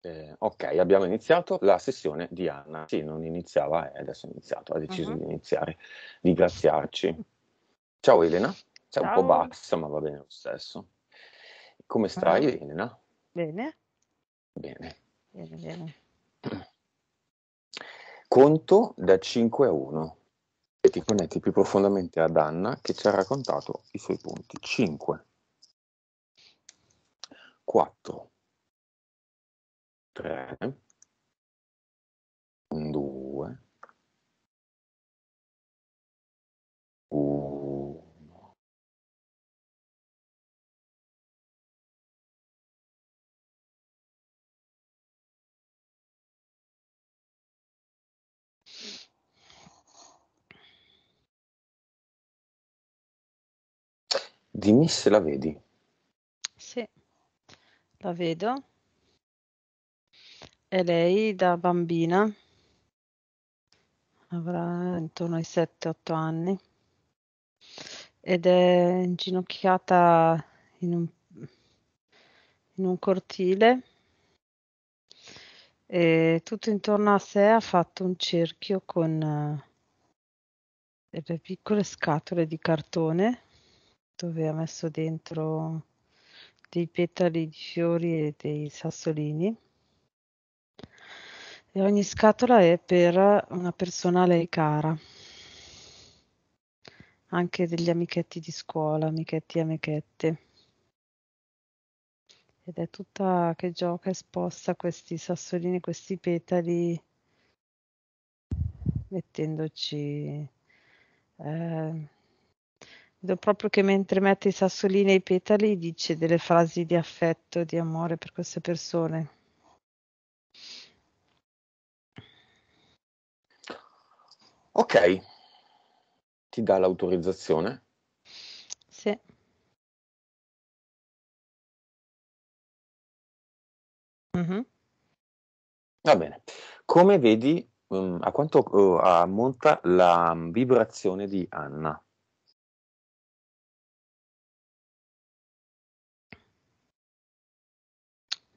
Eh, ok, abbiamo iniziato la sessione di Anna. Sì, non iniziava e eh, adesso è iniziato, ha deciso uh-huh. di iniziare, di graziarci. Ciao Elena, sei Ciao. un po' bassa ma va bene lo stesso. Come ah. stai uh-huh. Elena? Bene. Bene. Bene, bene. Conto da 5 a 1 e ti connetti più profondamente ad Anna che ci ha raccontato i suoi punti. 5, 4, 3, 2, 1, Dimmi se la vedi. Sì, la vedo. E lei da bambina avrà intorno ai 7-8 anni ed è inginocchiata in un, in un cortile e tutto intorno a sé ha fatto un cerchio con delle piccole scatole di cartone dove ha messo dentro dei petali di fiori e dei sassolini e ogni scatola è per una persona a lei cara. Anche degli amichetti di scuola, amichetti e amichette. Ed è tutta che gioca e sposta questi sassolini, questi petali, mettendoci... Eh, Vedo proprio che mentre mette i sassolini e i petali dice delle frasi di affetto, di amore per queste persone. Ok, ti dà l'autorizzazione? Sì. Mhm. Va bene. Come vedi, um, a quanto uh, ammonta la um, vibrazione di Anna?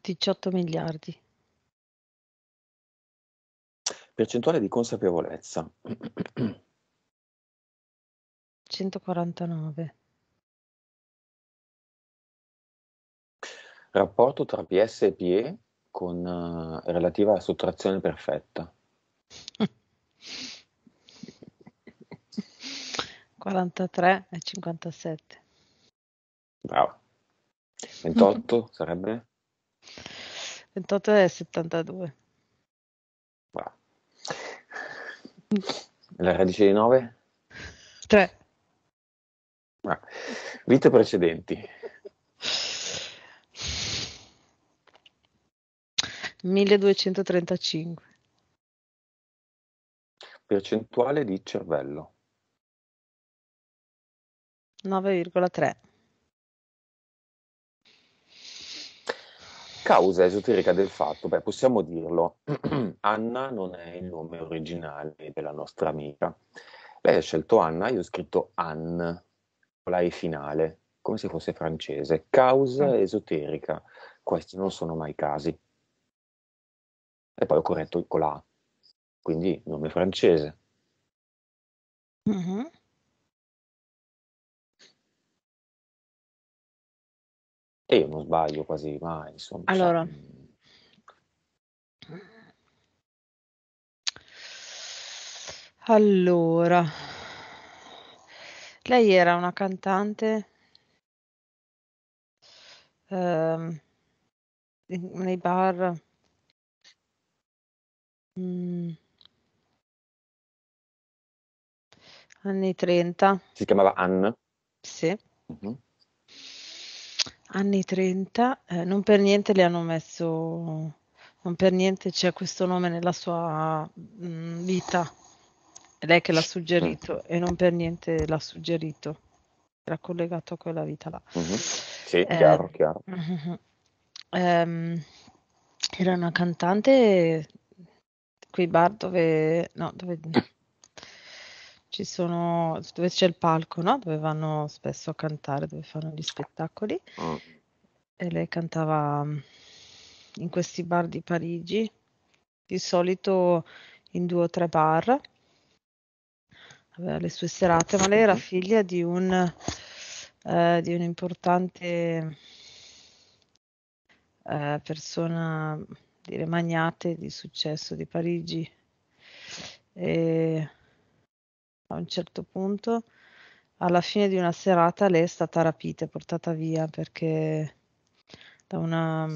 Diciotto miliardi. Percentuale di consapevolezza. 149. Rapporto tra PS e PE con uh, relativa sottrazione perfetta. 43 e 57. Bravo. 28 sarebbe? 28 e 72. La radice di 9? 3. Ah. Vite precedenti. 1235. Percentuale di cervello. 9,3. causa esoterica del fatto, beh, possiamo dirlo, Anna non è il nome originale della nostra amica. Lei ha scelto Anna, io ho scritto Anne, con la E finale, come se fosse francese. Causa ah. esoterica, questi non sono mai casi. E poi ho corretto con la A, quindi nome francese. Mm-hmm. E io non sbaglio quasi mai, insomma. Cioè, allora. Cioè... Allora. Lei era una cantante ehm, nei bar. Mm. Anni 30. Si chiamava Anne? Sì. Uh-huh. Anni 30, eh, non per niente le hanno messo non per niente c'è questo nome nella sua mh, mm, vita. È lei che l'ha suggerito e non per niente l'ha suggerito. Era collegato a quella vita là. Mm-hmm. Sì, eh, chiaro, chiaro. Uh-huh. Um, era una cantante quei bar dove... No, dove ci sono dove c'è il palco, no? Dove vanno spesso a cantare, dove fanno gli spettacoli. Mm. E lei cantava mm, in questi bar di Parigi, di solito in due o tre bar. Aveva le sue serate, ma lei era mhm. figlia di un, eh, di un importante eh, persona dire magnate di successo di Parigi. E a un certo punto, alla fine di una serata, lei è stata rapita e portata via perché da una,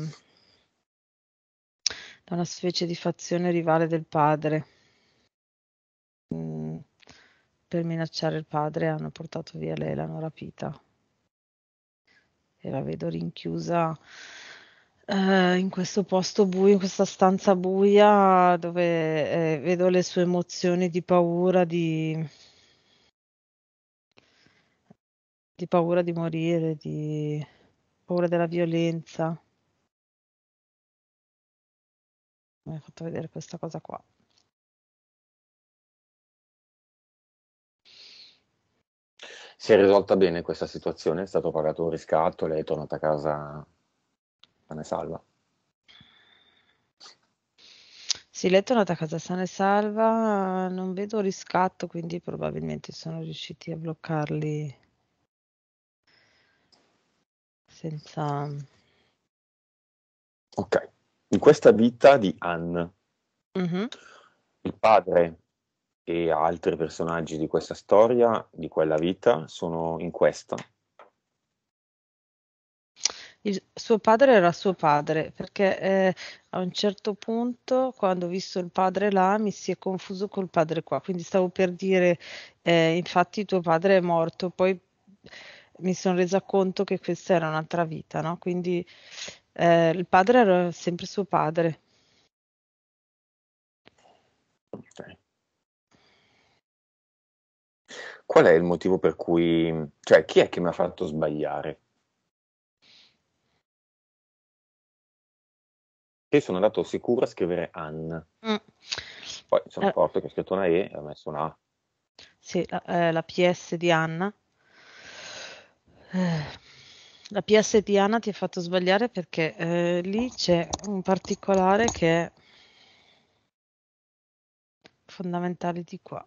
da una specie di fazione rivale del padre. Mm, per minacciare il padre hanno portato via lei, l'hanno rapita e la vedo rinchiusa eh, in questo posto buio, in questa stanza buia dove eh, vedo le sue emozioni di paura, di Di paura di morire, di paura della violenza. Mi hai fatto vedere questa cosa qua. Si è risolta bene questa situazione? È stato pagato un riscatto, lei è tornata a casa sana e salva? Sì, lei è tornata a casa sana e salva, non vedo riscatto, quindi probabilmente sono riusciti a bloccarli senza... Ok, in questa vita di Anne, mm-hmm. il padre e altri personaggi di questa storia, di quella vita, sono in questa. Il suo padre era suo padre, perché eh, a un certo punto, quando ho visto il padre là, mi si è confuso col padre qua. Quindi stavo per dire, eh, infatti tuo padre è morto, poi mi sono resa conto che questa era un'altra vita, no? Quindi eh, il padre era sempre suo padre. Okay. Qual è il motivo per cui, cioè chi è che mi ha fatto sbagliare? Che sono andato sicuro a scrivere Anna. Mm. Poi sono accorto eh. che ho scritto una E e ho messo una A. Sì, la, eh, la PS di Anna eh, la PST Anna ti ha fatto sbagliare perché eh, lì c'è un particolare che è fondamentale di qua.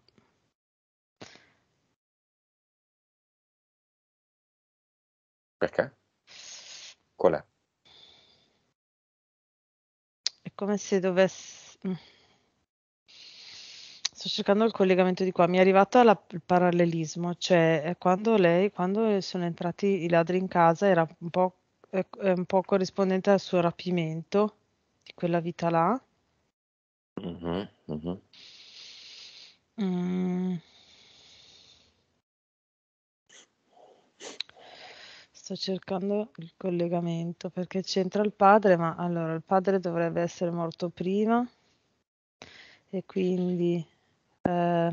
Perché? Qual è? È come se dovesse... Mm. Sto cercando il collegamento di qua, mi è arrivato alla, il parallelismo, cioè eh, quando lei, quando sono entrati i ladri in casa era un po', eh, un po corrispondente al suo rapimento di quella vita là. Mm-hmm, mm-hmm. Mm. Sto cercando il collegamento perché c'entra il padre, ma allora il padre dovrebbe essere morto prima e quindi eh,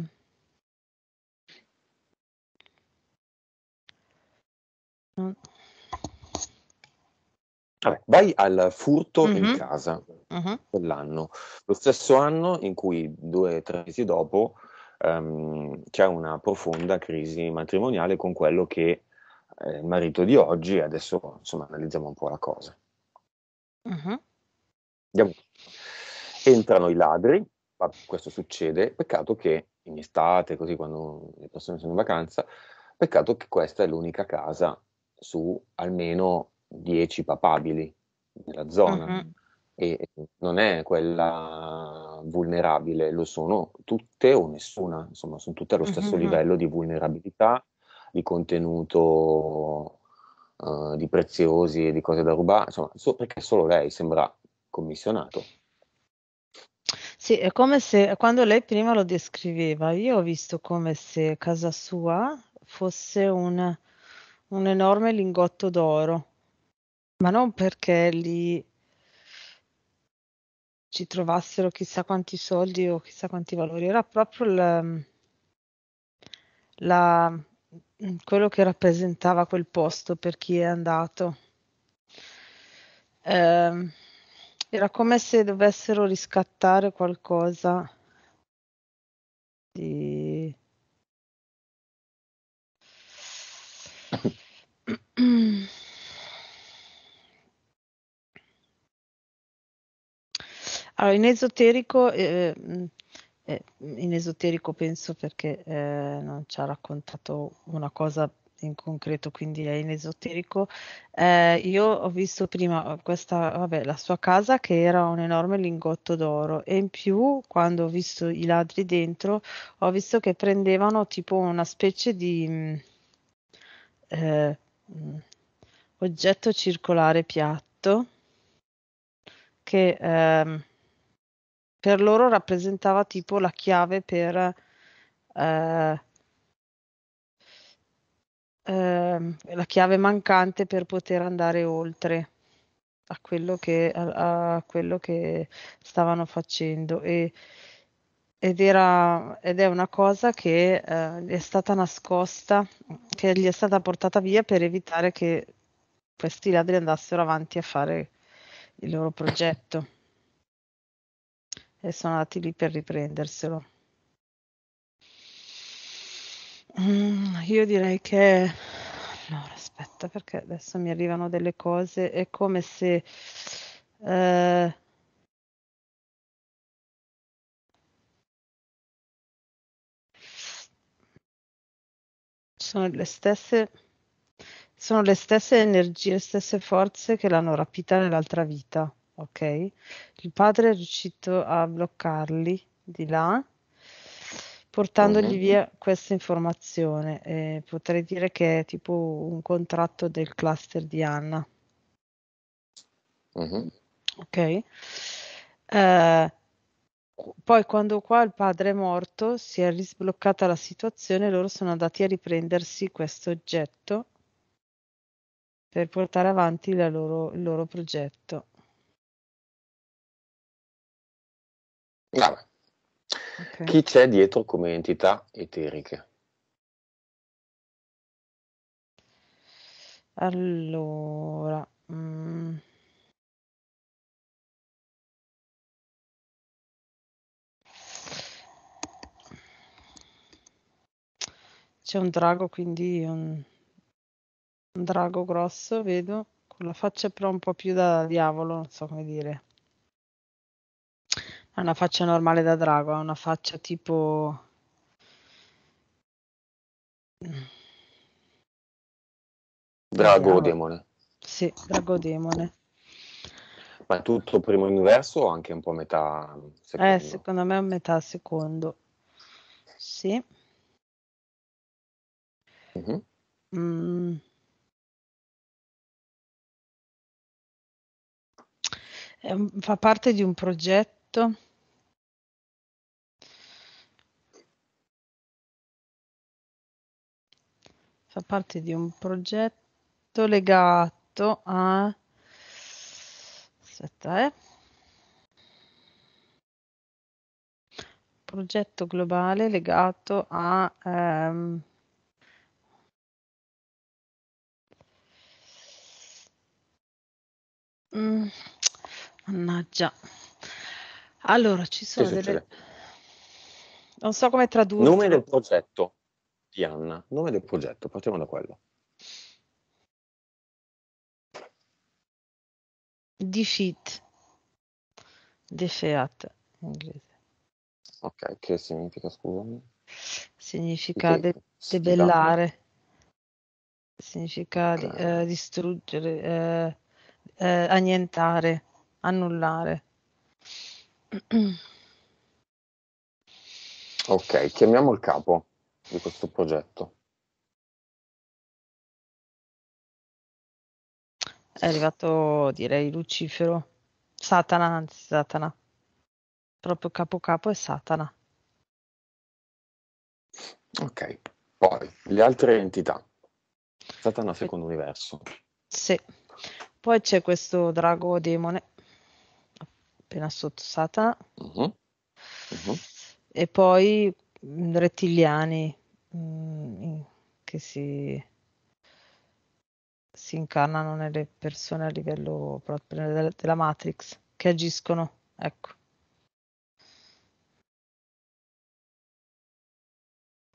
Vabbè, vai al furto mm-hmm. in mhm. casa mm-hmm. quell'anno, lo stesso anno in cui due o tre mesi dopo um, c'è una profonda crisi matrimoniale con quello che è eh, il marito di oggi, adesso insomma analizziamo un po' la cosa. Mm-hmm. Entrano i ladri, questo succede, peccato che in estate, così quando le persone sono in vacanza, peccato che questa è l'unica casa su almeno 10 papabili nella zona. Mm-hmm. E non è quella vulnerabile, lo sono tutte o nessuna, insomma, sono tutte allo stesso mm-hmm, mm-hmm. livello di vulnerabilità, di contenuto uh, di preziosi e di cose da rubare, insomma, so perché solo lei sembra commissionato. Sì, è come se quando lei prima lo descriveva, io ho visto come se casa sua fosse un, un enorme lingotto d'oro, ma non perché lì ci trovassero chissà quanti soldi o chissà quanti valori, era proprio la, la, quello che rappresentava quel posto per chi è andato. Eh, era come se dovessero riscattare qualcosa di... Allora, in esoterico, eh, eh, in esoterico penso perché eh, non ci ha raccontato una cosa in concreto, quindi è in esoterico. Eh, io ho visto prima eh, questa, vabbè, la sua casa che era un enorme lingotto d'oro e in più, quando ho visto i ladri dentro, ho visto che prendevano tipo una specie di mm, eh, mm, oggetto circolare piatto che eh, per loro rappresentava tipo la chiave per eh, ehm, la chiave mancante per poter andare oltre a quello che, a, a quello che stavano facendo. E, ed, era, ed è una cosa che eh, è stata nascosta, che gli è stata portata via per evitare che questi ladri andassero avanti a fare il loro progetto e sono andati lì per riprenderselo. Mm, io direi che allora aspetta perché adesso mi arrivano delle cose, è come se, ehm Sono le stesse sono le stesse energie, le stesse forze che l'hanno rapita nell'altra vita, ok? il padre è riuscito a bloccarli di là portandogli mm-hmm. via questa informazione. Eh, potrei dire che è tipo un contratto del cluster di Anna. Mm-hmm. Ok. Eh, poi quando qua il padre è morto si è risbloccata la situazione, e loro sono andati a riprendersi questo oggetto per portare avanti loro, il loro progetto. Brava. Okay. Chi c'è dietro come entità eteriche? Allora, mm. c'è un drago, quindi un, un drago grosso, vedo, con la faccia però un po' più da diavolo, non so come dire. È una faccia normale da drago, ha una faccia tipo... Drago o demone? Sì, drago demone. Ma è tutto primo universo o anche un po' metà secondo? Eh, secondo me è metà secondo. Sì. Mm-hmm. Mm. fa parte di un progetto fa parte di un progetto legato a... Aspetta, eh. Progetto globale legato a... Ehm... Mm. Mannaggia. Allora, ci sono delle... Non so come tradurre. Nome del progetto. Anna, nome del progetto, partiamo da quello. Defeat, defeat in inglese. Ok, che significa, scusami? Significa de- debellare, significa okay. eh, distruggere, eh, eh, annientare, annullare. Ok, chiamiamo il capo di questo progetto. È arrivato, direi, Lucifero. Satana, anzi, Satana. Proprio capo capo è Satana. Ok, poi le altre entità. Satana secondo universo. Sì. Poi c'è questo drago demone, appena sotto Satana. Uh-huh. Uh-huh. E poi Mm, rettiliani mh, mm, che si, si, incarnano nelle persone a livello proprio della, Matrix, che agiscono, ecco.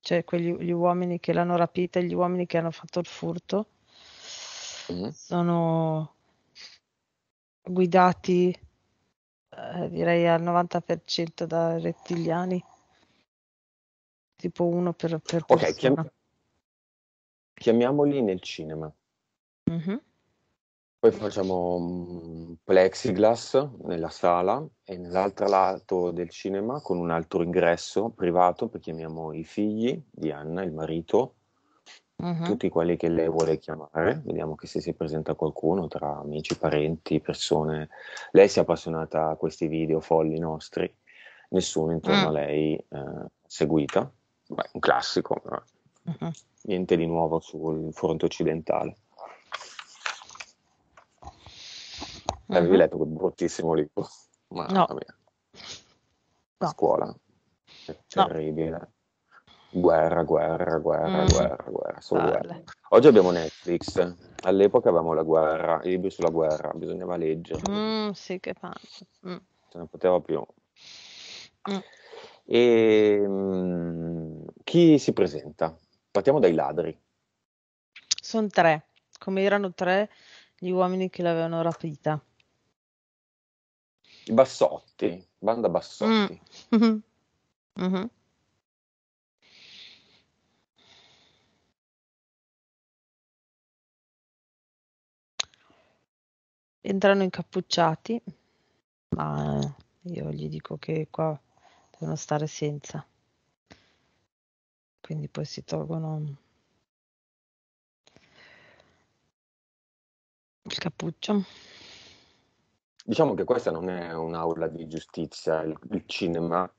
Cioè quegli gli uomini che l'hanno rapita e gli uomini che hanno fatto il furto mm-hmm. sono guidati eh, direi al 90% da rettiliani tipo uno per, per ok chiam- chiamiamoli nel cinema mm-hmm. poi facciamo um, plexiglass nella sala e nell'altro lato del cinema con un altro ingresso privato per chiamiamo i figli di Anna, il marito mm-hmm. tutti quelli che lei vuole chiamare vediamo che se si presenta qualcuno tra amici, parenti, persone lei si è appassionata a questi video folli nostri nessuno intorno mm. a lei eh, seguita beh, un classico, ma uh-huh. niente di nuovo sul fronte occidentale. Uh-huh. Avevi mm-hmm. letto quel bruttissimo libro? Ma, no. No. scuola, è terribile. No. Guerra, guerra, guerra, mm. guerra, guerra, solo vale. guerra. Oggi abbiamo Netflix, all'epoca avevamo la guerra, i libri sulla guerra, bisognava leggere. Mm, sì, che palle. Mm. Non poteva più. Mm. E, ehm, mh, chi si presenta? Partiamo dai ladri. Sono tre, come erano tre gli uomini che l'avevano rapita. I Bassotti, banda Bassotti. Mm. Mm-hmm. Entrano incappucciati, ma io gli dico che qua devono stare senza. Quindi poi si tolgono il cappuccio. Diciamo che questa non è un'aula di giustizia, il, il cinema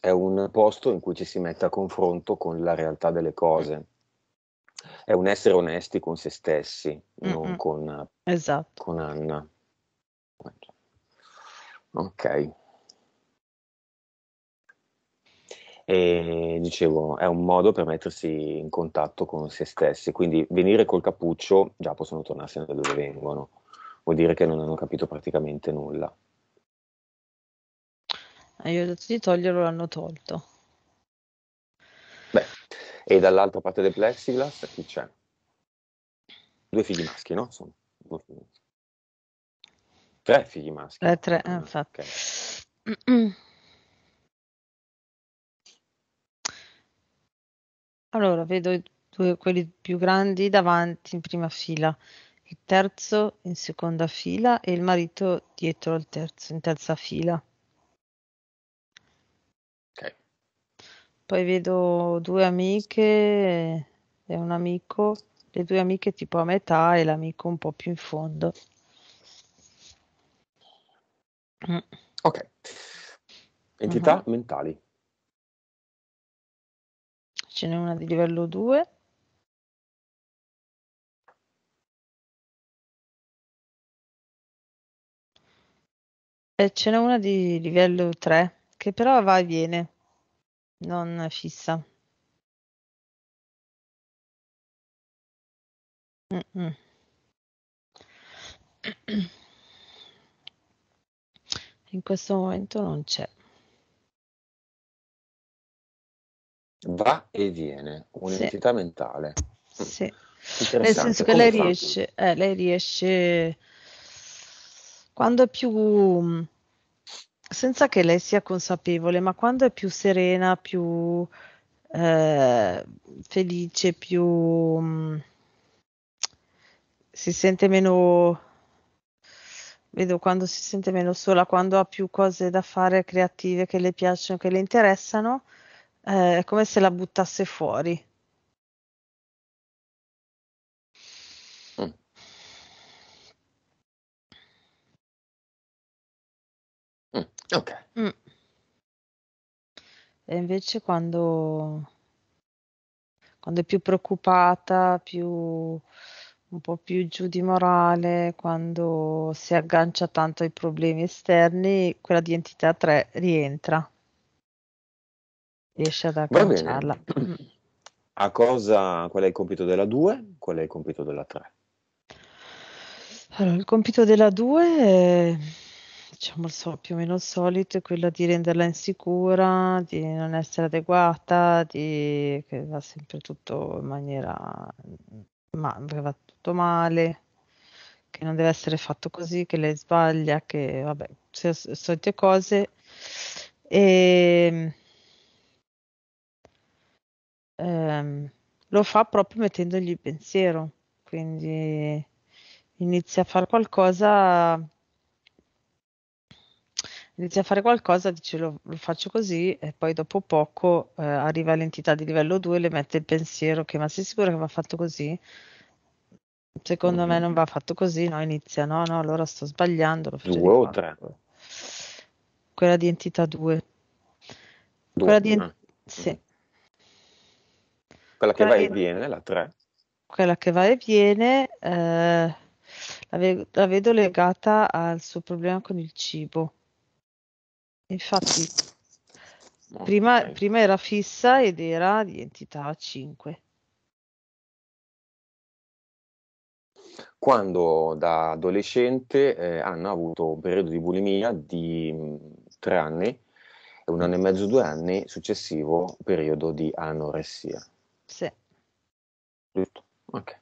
è un posto in cui ci si mette a confronto con la realtà delle cose. È un essere onesti con se stessi, Mm-mm. non con, esatto. con Anna. Ok. E dicevo, è un modo per mettersi in contatto con se stessi, quindi venire col cappuccio già possono tornarsene da dove vengono, vuol dire che non hanno capito praticamente nulla. Ah, detto di toglierlo, l'hanno tolto. Beh, e dall'altra parte del plexiglass chi c'è? Due figli maschi, no? Sono due figli. Tre figli maschi. Eh, tre, eh, mm, infatti. ok Allora, vedo i quelli più grandi davanti in prima fila, il terzo in seconda fila e il marito dietro al terzo, in terza fila. Ok. Poi vedo due amiche e un amico, le due amiche tipo a metà e l'amico un po' più in fondo. Ok. Entità Mh-mh. mentali ce n'è una di livello 2. E ce n'è una di livello 3 che però va e viene, non fissa. Mm -mm. In questo momento non c'è. va e viene, un'entità sì. mentale. Sì. Nel senso che lei riesce, eh, lei riesce, quando è più, senza che lei sia consapevole, ma quando è più serena, più eh, felice, più mm, si sente meno, vedo quando si sente meno sola, quando ha più cose da fare creative che le piacciono, che le interessano eh, è come se la buttasse fuori. Mm. Mm, ok. Mm. E invece quando, quando è più preoccupata, più un po' più giù di morale, quando si aggancia tanto ai problemi esterni, quella di entità 3 rientra riesce ad agganciarla. A cosa, qual è il compito della 2? Qual è il compito della 3? Allora, il compito della 2 è diciamo so, più o meno il solito, è quello di renderla insicura, di non essere adeguata, di, che va sempre tutto in maniera ma, che va tutto male, che non deve essere fatto così, che lei sbaglia, che vabbè, solite cose. E ehm, ehm, lo fa proprio mettendogli il pensiero, quindi inizia a fare qualcosa, inizia a fare qualcosa, dice lo, lo faccio così e poi dopo poco eh, arriva all'entità di livello 2 e le mette il pensiero che ma sei sicuro che va fatto così? Secondo mm-hmm. me non va fatto così, no? Inizia, no, no, allora sto sbagliando. Lo faccio o tre? Quella di entità 2. Quella di, en- sì, quella che va e viene, la 3. Quella che va e viene, eh, la, ve- la, vedo legata al suo problema con il cibo. Infatti, okay. prima, prima era fissa ed era di entità 5. quando da adolescente eh, Anna avuto un periodo di bulimia di mh, mm, tre anni e un anno e mezzo, due anni successivo periodo di anoressia tutto. Okay.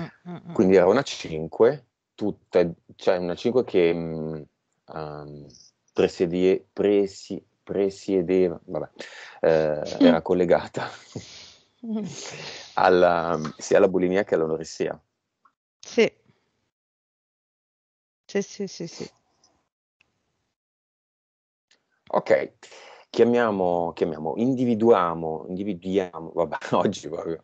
Mm, mm, mm. Quindi era una 5, tutte, cioè una 5 che um, presiedie, presi, presiedeva, vabbè, eh, era collegata alla, sia alla bulimia che all'onoressia. Sì. Sì, sì, sì, sì. Ok, chiamiamo, chiamiamo individuiamo, individuiamo, vabbè, oggi proprio,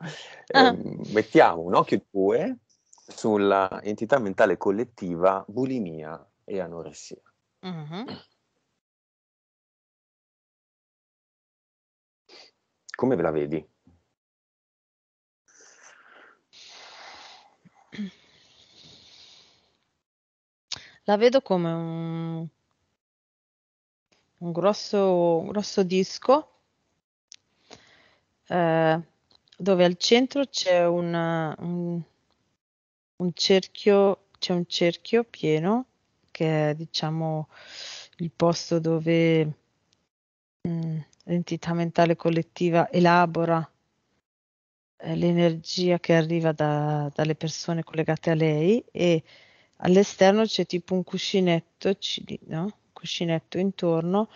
ah. eh, mettiamo un occhio due sulla entità mentale collettiva bulimia e anoressia. Mm-hmm. Come ve la vedi? La vedo come un, un grosso, un grosso disco eh, dove al centro c'è una, un, un, cerchio, c'è un cerchio pieno che è diciamo il posto dove mh, mm, l'entità mentale collettiva elabora eh, l'energia che arriva da, dalle persone collegate a lei e all'esterno c'è tipo un cuscinetto, no? cuscinetto intorno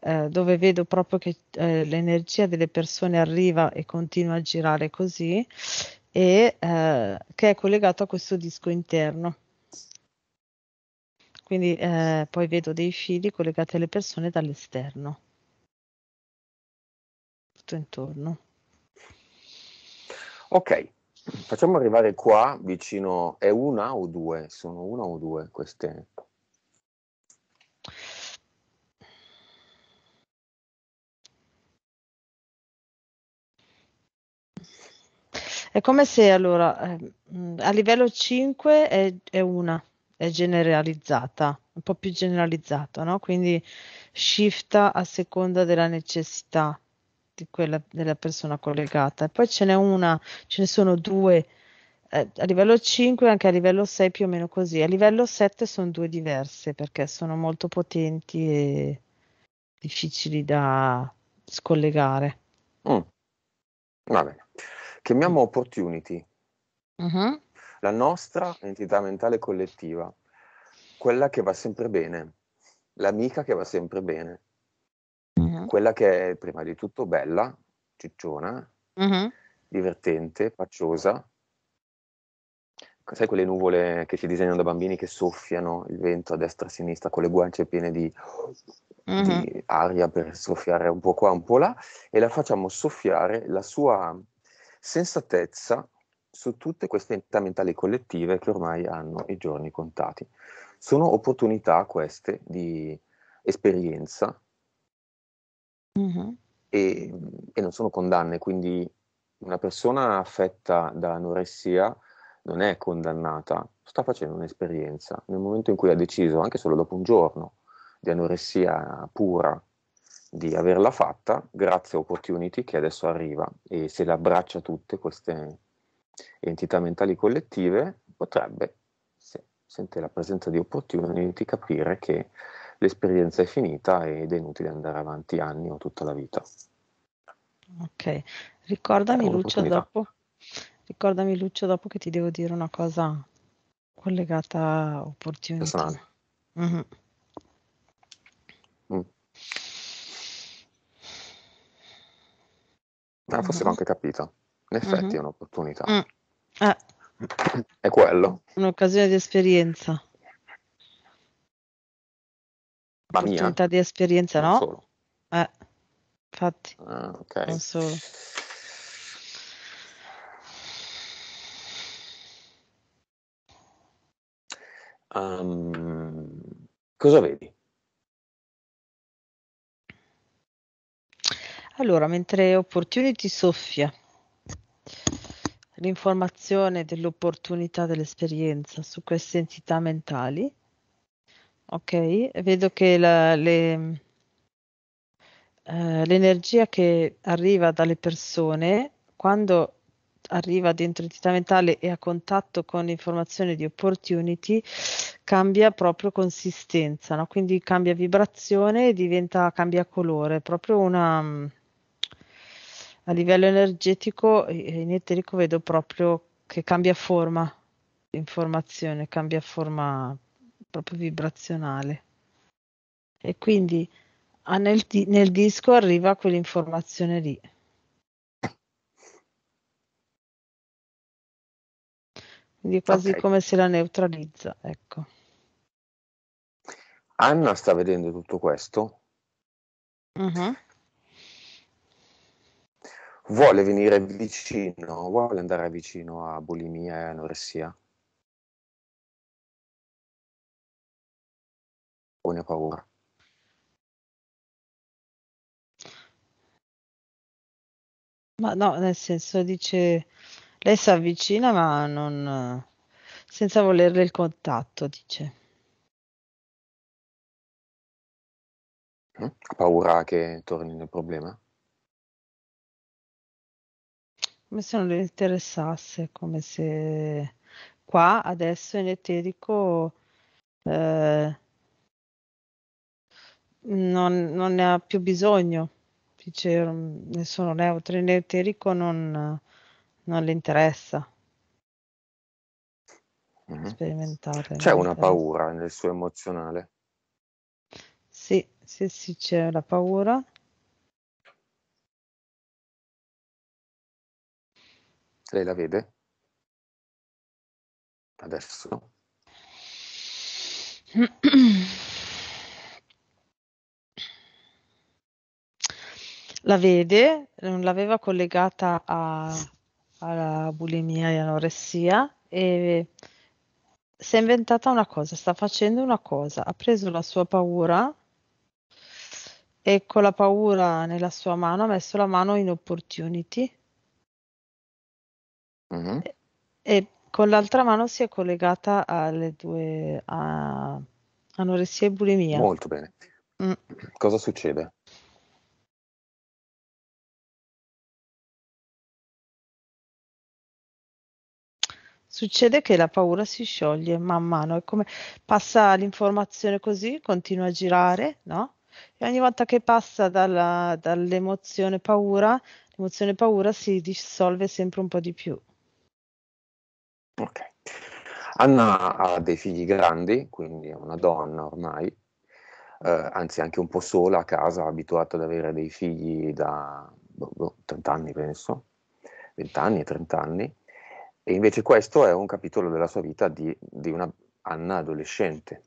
eh, dove vedo proprio che eh, l'energia delle persone arriva e continua a girare così e eh, che è collegato a questo disco interno. Quindi eh, poi vedo dei fili collegati alle persone dall'esterno, tutto intorno. Ok, facciamo arrivare qua vicino, è una o due? Sono una o due queste? È come se allora eh, a livello 5 è, è una, è generalizzata, un po' più generalizzata, no? Quindi shifta a seconda della necessità di quella della persona collegata. poi ce n'è una, ce ne sono due eh, a livello 5 anche a livello 6 più o meno così. A livello 7 sono due diverse perché sono molto potenti e difficili da scollegare. Mm. Va bene. Chiamiamo opportunity, uh-huh. la nostra entità mentale collettiva, quella che va sempre bene, l'amica che va sempre bene, uh-huh. quella che è prima di tutto bella, cicciona, uh-huh. divertente, pacciosa. Sai quelle nuvole che ci disegnano da bambini che soffiano il vento a destra e a sinistra con le guance piene di di aria per soffiare un po' qua, un po' là, e la facciamo soffiare la sua sensatezza su tutte queste entità mentali collettive che ormai hanno i giorni contati. Sono opportunità queste di esperienza mm-hmm. e, e non sono condanne, quindi una persona affetta da anoressia non è condannata, sta facendo un'esperienza. Nel momento in cui ha deciso, anche solo dopo un giorno, di anoressia pura di averla fatta, grazie a Opportunity che adesso arriva e se le abbraccia tutte queste entità mentali collettive, potrebbe, se sente la presenza di Opportunity, capire che l'esperienza è finita ed è inutile andare avanti anni o tutta la vita. Ok, ricordami Lucio dopo, ricordami Lucio dopo che ti devo dire una cosa collegata a Opportunity. Personale. Mm-hmm. Ah, forse l'ho mm-hmm. anche capito. In effetti mm-hmm. è un'opportunità. Mm. Eh. È quello. Un'occasione di esperienza. Ma mia. mia? di esperienza, no? Solo. Eh, infatti. Ah, okay. Non solo. Um, cosa vedi? Allora, mentre Opportunity soffia, l'informazione dell'opportunità dell'esperienza su queste entità mentali, ok, vedo che la, le, eh, l'energia che arriva dalle persone, quando arriva dentro l'entità mentale e a contatto con l'informazione di opportunity cambia proprio consistenza, no? quindi cambia vibrazione e diventa, cambia colore, proprio una, a livello energetico in eterico vedo proprio che cambia forma l'informazione, cambia forma proprio vibrazionale. E quindi ah, nel, nel disco arriva quell'informazione lì. Quindi quasi okay. come se la neutralizza, ecco. Anna sta vedendo tutto questo. Uh-huh vuole venire vicino, vuole andare vicino a bulimia e anoressia? O ne ha paura? Ma no, nel senso dice, lei si avvicina ma non, senza volerle il contatto, dice. Hm? Ha paura che torni nel problema? come se non le interessasse, come se qua adesso in eterico eh, non, non, ne ha più bisogno, dice, mm, ne sono neutro, in eterico non, non le interessa mm-hmm. sperimentare. C'è una paura nel suo emozionale? Sì, sì, sì, c'è la paura. Lei la vede? Adesso? La vede, non l'aveva collegata a, alla bulimia e anoressia e si è inventata una cosa, sta facendo una cosa, ha preso la sua paura e con la paura nella sua mano ha messo la mano in opportunity Uh-huh. Mm-hmm. E, e con l'altra mano si è collegata alle due a, anoressia e bulimia. Molto bene. Mm. Cosa succede? Succede che la paura si scioglie man mano, è come passa l'informazione così, continua a girare, no? E ogni volta che passa dalla, dall'emozione paura, l'emozione paura si dissolve sempre un po' di più. Ok. Anna ha dei figli grandi, quindi è una donna ormai, eh, anzi anche un po' sola a casa, abituata ad avere dei figli da boh, boh, 30 anni penso, 20 anni, 30 anni, e invece questo è un capitolo della sua vita di, di una Anna adolescente.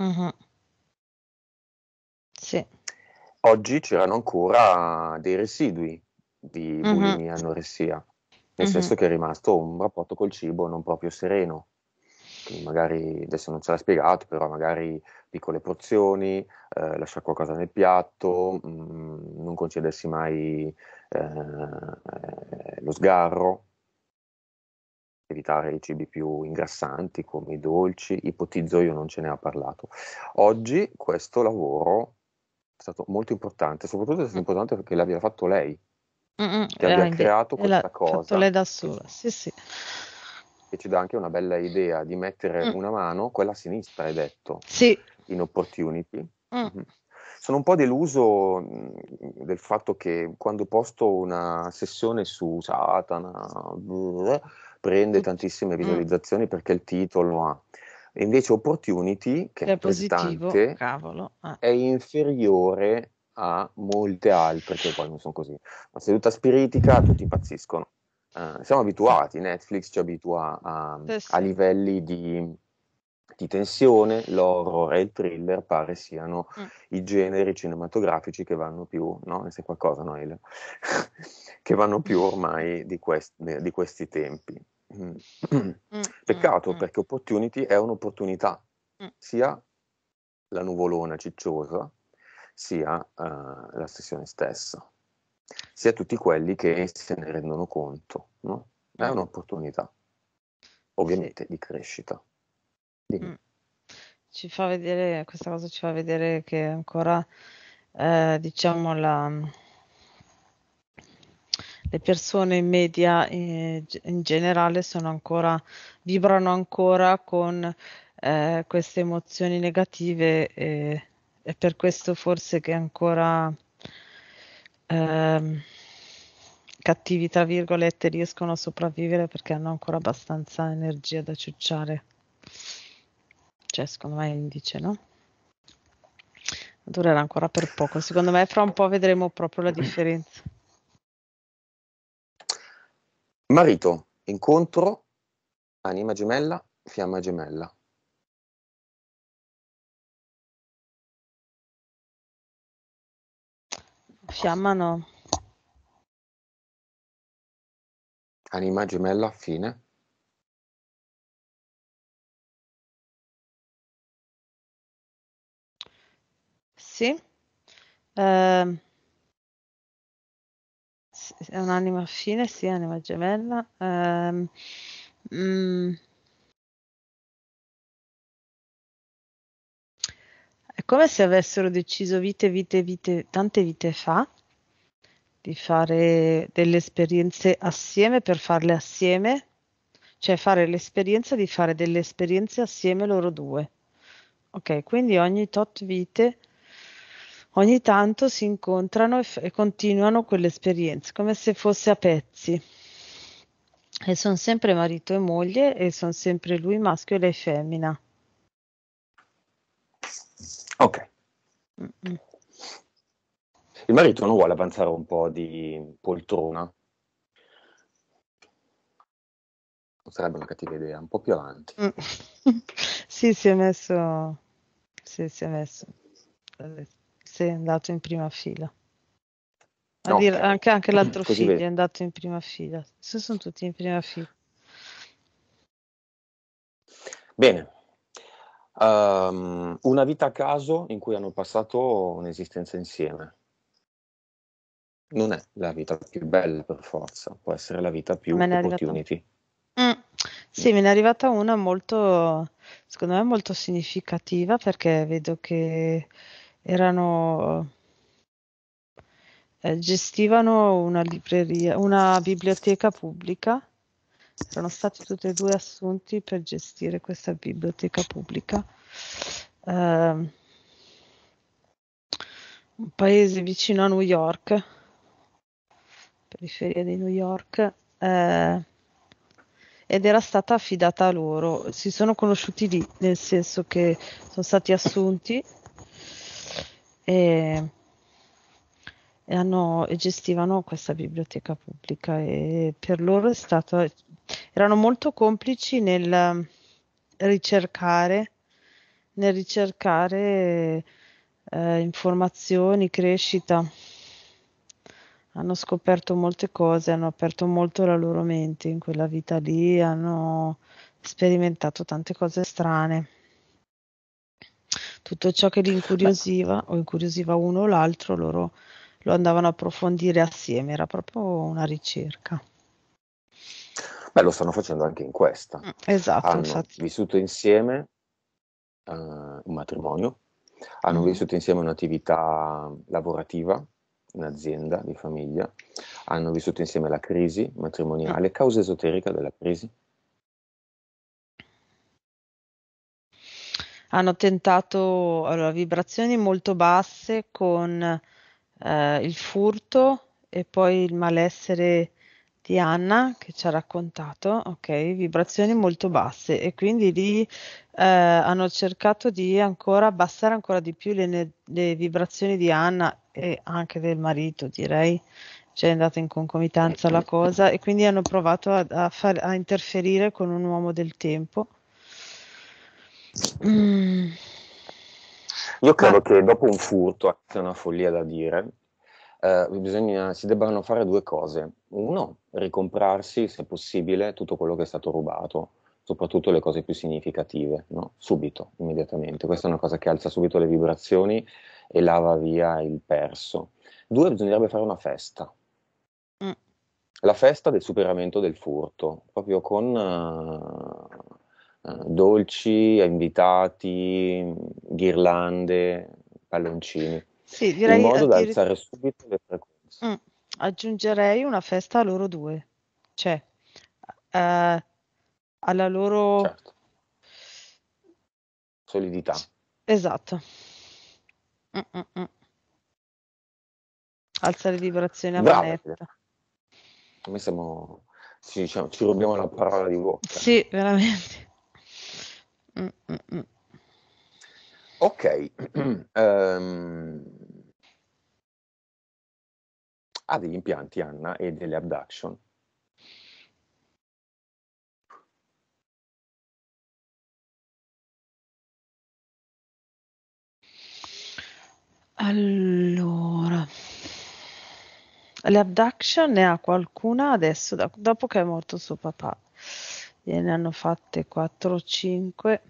Mm-hmm. Sì. Oggi c'erano ancora dei residui di bulimia mm-hmm. anoressia nel mm-hmm. senso che è rimasto un rapporto col cibo non proprio sereno. Quindi magari adesso non ce l'ha spiegato, però magari piccole porzioni, eh, lasciare qualcosa nel piatto, mh, mm, non concedersi mai eh, lo sgarro, evitare i cibi più ingrassanti come i dolci, ipotizzo io non ce ne ha parlato. Oggi questo lavoro è stato molto importante, soprattutto è stato importante perché l'abbia fatto lei, che abbia creato questa cosa. Fatto lei da sola, sì, sì. E ci dà anche una bella idea di mettere mm. una mano, quella a sinistra, hai detto, sì. in opportunity. Mm. Mm-hmm. Sono un po' deluso mm, del fatto che quando posto una sessione su Satana blh, prende mm. tantissime mm. visualizzazioni mm. perché il titolo ha. Invece Opportunity, che è, è positivo, cavolo, ah. è inferiore a molte altre che poi non sono così. La seduta spiritica tutti impazziscono. Uh, siamo abituati, Netflix ci abitua a, a livelli di, di, tensione, l'horror e il thriller pare siano mm. i generi cinematografici che vanno più, no? Se qualcosa, no, che vanno più ormai di, quest- di questi tempi. Mm. Mm, mm, Peccato perché Opportunity è un'opportunità, sia la nuvolona cicciosa, sia eh, la sessione stessa, sia tutti quelli che se ne rendono conto. No? È certo. un'opportunità, ovviamente, di crescita. Dimmi. Mm. Ci fa vedere, questa cosa ci fa vedere che ancora, eh, diciamo, la, le persone in media eh, in generale sono ancora, vibrano ancora con eh, queste emozioni negative e è per questo forse che ancora ehm, cattivi tra virgolette riescono a sopravvivere perché hanno ancora abbastanza energia da ciucciare cioè secondo me è indice no? durerà ancora per poco secondo me fra un po' vedremo proprio la differenza marito incontro anima gemella fiamma gemella Fiammano. Anima gemella fine. Sì. Eh, è un'anima affine, sì, anima gemella. Eh, mm, come se avessero deciso vite, vite, vite, tante vite fa di fare delle esperienze assieme per farle assieme, cioè fare l'esperienza di fare delle esperienze assieme loro due. Ok, quindi ogni tot vite ogni tanto si incontrano e, f- e continuano quell'esperienza, come se fosse a pezzi. E sono sempre marito e moglie e sono sempre lui maschio e lei femmina. Ok. Il marito non vuole avanzare un po' di poltrona? Non sarebbe una cattiva idea, un po' più avanti. Mm. sì, si è messo... Sì, si è messo... Si è andato in prima fila. No, dire, anche, anche, l'altro Così figlio vedi. è andato in prima fila. Adesso sono tutti in prima fila. Bene, Um, una vita a caso in cui hanno passato un'esistenza insieme. Non è la vita più bella per forza, può essere la vita più me opportunity. Mm. Sì, me ne è arrivata una molto, secondo me, molto significativa perché vedo che erano eh, gestivano una libreria, una biblioteca pubblica erano stati tutti e due assunti per gestire questa biblioteca pubblica. Eh, un paese vicino a New York, periferia di New York, eh, ed era stata affidata a loro. Si sono conosciuti lì, nel senso che sono stati assunti e, e, hanno, e gestivano questa biblioteca pubblica e per loro è stata erano molto complici nel ehm, ricercare, nel ricercare eh, informazioni, crescita. Hanno scoperto molte cose, hanno aperto molto la loro mente in quella vita lì, hanno sperimentato tante cose strane. Tutto ciò che li incuriosiva o incuriosiva uno o l'altro, loro lo andavano a approfondire assieme, era proprio una ricerca. Beh, lo stanno facendo anche in questa. Mm, esatto. Hanno infatti. vissuto insieme uh, un matrimonio, hanno mm. vissuto insieme un'attività lavorativa un'azienda di famiglia, hanno vissuto insieme la crisi matrimoniale, mm. causa esoterica della crisi. Hanno tentato allora, vibrazioni molto basse con eh, il furto e poi il malessere di Anna che ci ha raccontato, ok, vibrazioni molto basse e quindi lì eh, hanno cercato di ancora abbassare ancora di più le, le, vibrazioni di Anna e anche del marito, direi, cioè è andata in concomitanza la cosa e quindi hanno provato a, a, far, a interferire con un uomo del tempo. Mm. Io credo che dopo un furto, anche una follia da dire, eh, bisogna, si debbano fare due cose. Uno, ricomprarsi, se possibile, tutto quello che è stato rubato, soprattutto le cose più significative, no? subito, immediatamente. Questa è una cosa che alza subito le vibrazioni e lava via il perso. Due, bisognerebbe fare una festa. Mm. La festa del superamento del furto, proprio con uh, uh, dolci, invitati, ghirlande, palloncini. Sì, direi, in modo da addir- alzare subito le frequenze. Mm, aggiungerei una festa a loro due, cioè eh, alla loro certo. solidità. Esatto. Mm-mm-mm. Alza le vibrazioni a Brava, manetta. Noi siamo, ci, diciamo, ci rubiamo la parola di voi. Sì, veramente. Mm-mm. Ok, um, ha ah, degli impianti, Anna, e delle abduction. Allora, le abduction ne ha qualcuna adesso, dopo che è morto suo papà. Gliene hanno fatte 4 o 5,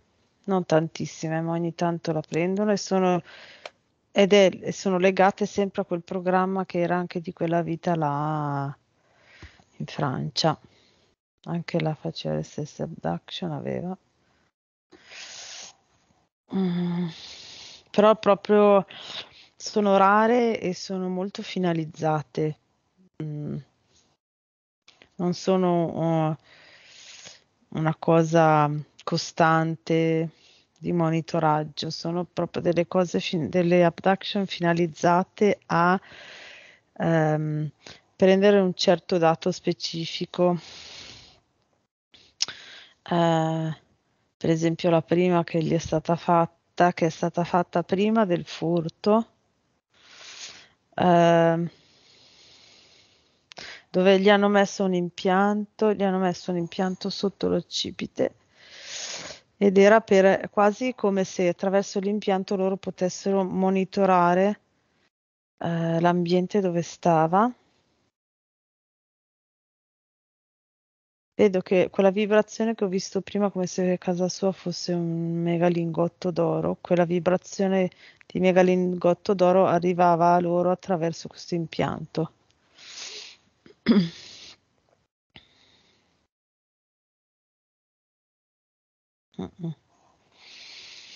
non tantissime, ma ogni tanto la prendono e sono ed è, sono legate sempre a quel programma che era anche di quella vita là in Francia. Anche la faceva le stesse abduction, aveva. Mm. Però proprio sono rare e sono molto finalizzate. Mm. Non sono uh, una cosa costante di monitoraggio, sono proprio delle cose, fin- delle abduction finalizzate a ehm, prendere un certo dato specifico. Eh, per esempio la prima che gli è stata fatta, che è stata fatta prima del furto, eh, dove gli hanno messo un impianto, gli hanno messo un impianto sotto l'occipite ed era per, quasi come se attraverso l'impianto loro potessero monitorare eh, l'ambiente dove stava. Vedo che quella vibrazione che ho visto prima, come se casa sua fosse un megalingotto d'oro, quella vibrazione di megalingotto d'oro arrivava a loro attraverso questo impianto.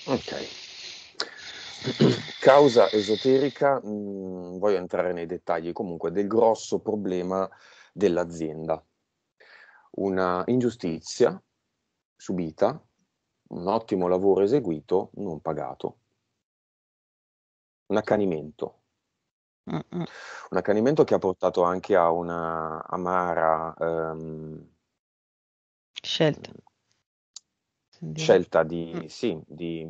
Ok. Causa esoterica, mh, mm, voglio entrare nei dettagli comunque del grosso problema dell'azienda. Una ingiustizia subita, un ottimo lavoro eseguito, non pagato. Un accanimento, un accanimento che ha portato anche a una amara um, scelta scelta di, mm. sì, di,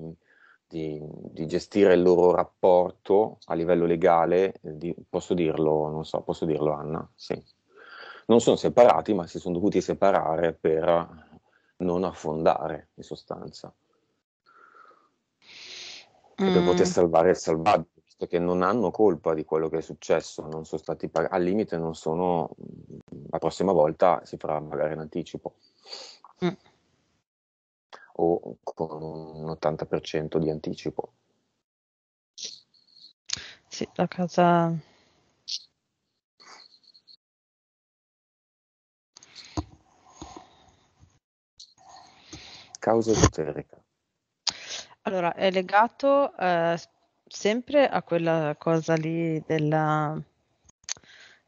di, di, gestire il loro rapporto a livello legale, eh, posso dirlo, non so, posso dirlo Anna, sì. Non sono separati, ma si sono dovuti separare per non affondare, in sostanza. Mm. Per poter mm. salvare il salvaggio, visto che non hanno colpa di quello che è successo, non sono stati pagati, al limite non sono, la prossima volta si farà magari in anticipo. Mm o con un 80% di anticipo. Sì, la cosa causa esoterica? Allora, è legato eh, sempre a quella cosa lì della,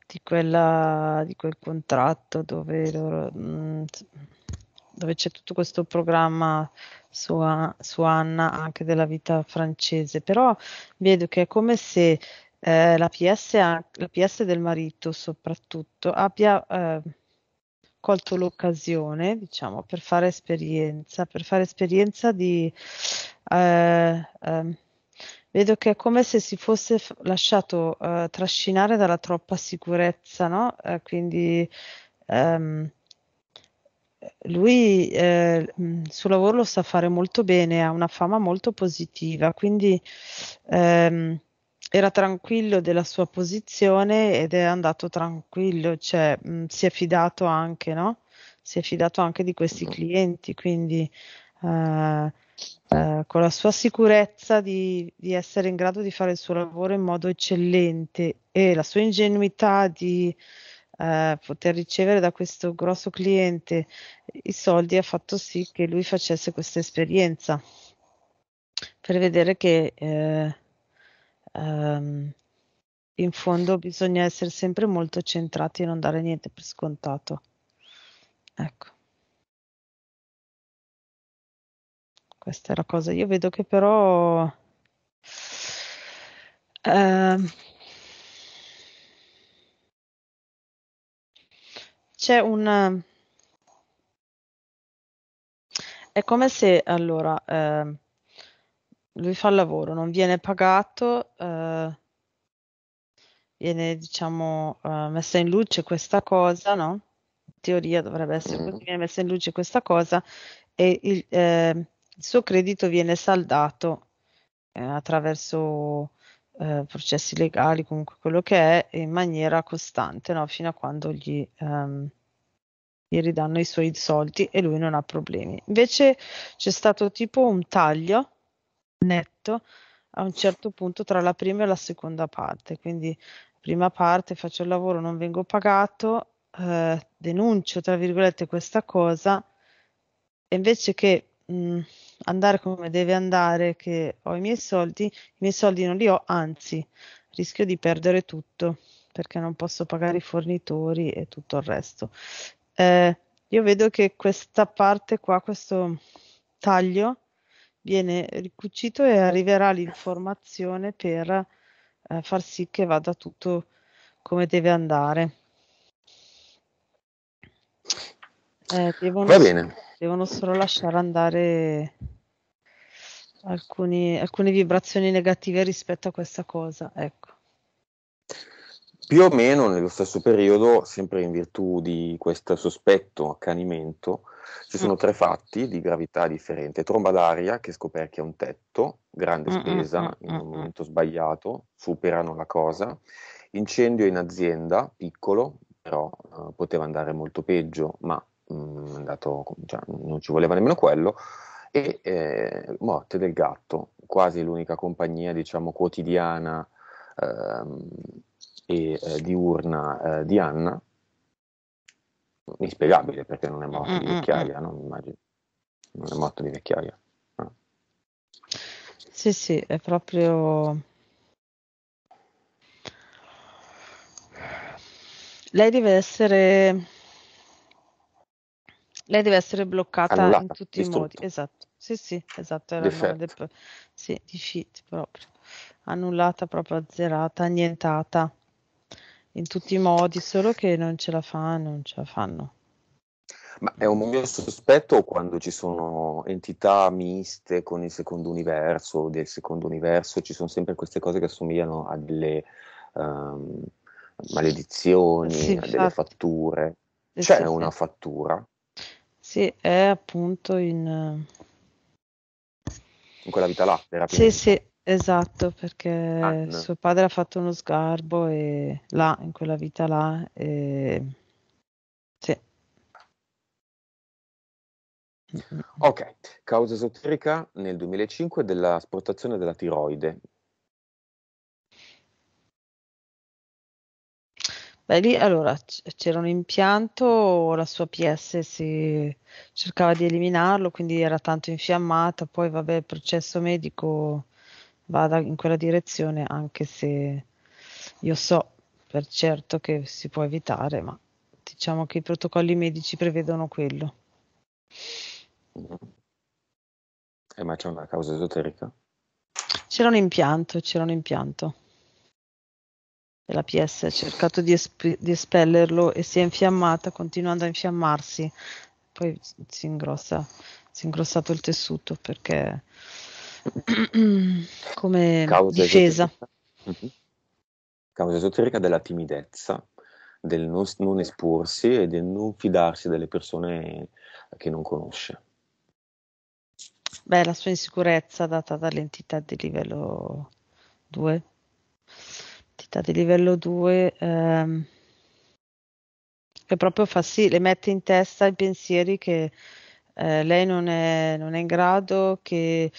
di, quella, di quel contratto dove loro, mh, mm, dove c'è tutto questo programma su, su, Anna anche della vita francese, però vedo che è come se eh, la, PS, la, PS, del marito soprattutto abbia eh, colto l'occasione, diciamo, per fare esperienza, per fare esperienza di... Eh, ehm, vedo che è come se si fosse f- lasciato eh, trascinare dalla troppa sicurezza, no? Eh, quindi... Ehm, lui eh, mm, il suo lavoro lo sa fare molto bene, ha una fama molto positiva, quindi ehm, era tranquillo della sua posizione ed è andato tranquillo, cioè mh, mm, si è fidato anche, no? Si è fidato anche di questi mm. clienti, quindi eh, eh, con la sua sicurezza di, di essere in grado di fare il suo lavoro in modo eccellente e la sua ingenuità di eh, poter ricevere da questo grosso cliente i soldi ha fatto sì che lui facesse questa esperienza per vedere che eh, ehm, in fondo bisogna essere sempre molto centrati e non dare niente per scontato. Ecco. Questa è la cosa. Io vedo che però... Ehm, c'è un... Ehm, è come se, allora, eh, lui fa il lavoro, non viene pagato, eh, viene, diciamo, eh, messa in luce questa cosa, no? In teoria dovrebbe essere mm. così, viene messa in luce questa cosa e il, ehm, il suo credito viene saldato eh, attraverso eh, processi legali, comunque quello che è, in maniera costante, no? fino a quando gli, ehm, gli ridanno i suoi soldi e lui non ha problemi. Invece c'è stato tipo un taglio netto a un certo punto tra la prima e la seconda parte, quindi prima parte faccio il lavoro, non vengo pagato, eh, denuncio tra virgolette questa cosa, e invece che mh, mm, andare come deve andare, che ho i miei soldi, i miei soldi non li ho, anzi rischio di perdere tutto perché non posso pagare i fornitori e tutto il resto. Eh, io vedo che questa parte qua, questo taglio, viene ricucito e arriverà l'informazione per eh, far sì che vada tutto come deve andare. Eh, Va bene devono solo lasciare andare alcuni, alcune vibrazioni negative rispetto a questa cosa. Ecco. Più o meno nello stesso periodo, sempre in virtù di questo sospetto accanimento, ci sono mm. tre fatti di gravità differente. Tromba d'aria che scoperchia un tetto, grande mm, mm, spesa in un momento sbagliato, superano la cosa. Incendio in azienda, piccolo, però eh, poteva andare molto peggio, ma mh, mm, andato, cioè, non ci voleva nemmeno quello, e eh, Morte del Gatto, quasi l'unica compagnia diciamo, quotidiana ehm, e eh, diurna eh, di Anna, inspiegabile perché non è morto di mm, mm, vecchiaia, no? Immagino. Non è morto di vecchiaia. No. Ah. Sì, sì, è proprio... Lei deve essere lei deve essere bloccata Annullata, in tutti distrutto. i modi. Esatto. Sì, sì, esatto, era una sì, di shit proprio. Annullata, proprio azzerata, annientata in tutti i modi, solo che non ce la fa, non ce la fanno. Ma è un mio sospetto quando ci sono entità miste con il secondo universo, del secondo universo, ci sono sempre queste cose che assomigliano a delle um, maledizioni, sì, a delle fatture. Eh C'è sì, una eh. fattura sì, è appunto in... Eh, in quella vita là, Sì, sì, esatto, perché Ann. suo padre ha fatto uno sgarbo e là, in quella vita là, e... sì. Mm, mm. Ok, causa esoterica nel 2005 della sportazione della tiroide, Beh, lì allora c'era un impianto, la sua PS si cercava di eliminarlo, quindi era tanto infiammata, poi vabbè, il processo medico vada in quella direzione, anche se io so per certo che si può evitare, ma diciamo che i protocolli medici prevedono quello. Eh, ma c'è una causa esoterica? C'era un impianto, c'era un impianto la PS ha cercato di, esp- di, espellerlo e si è infiammata, continuando a infiammarsi. Poi si ingrossa, si è ingrossato il tessuto perché come Causa difesa. Esoterica. Mhm. Causa esoterica della timidezza, del non, non esporsi e del non fidarsi delle persone che non conosce. Beh, la sua insicurezza data dall'entità di livello 2 partita di livello 2 ehm, che proprio fa sì, le mette in testa i pensieri che eh, lei non è, non è, in grado, che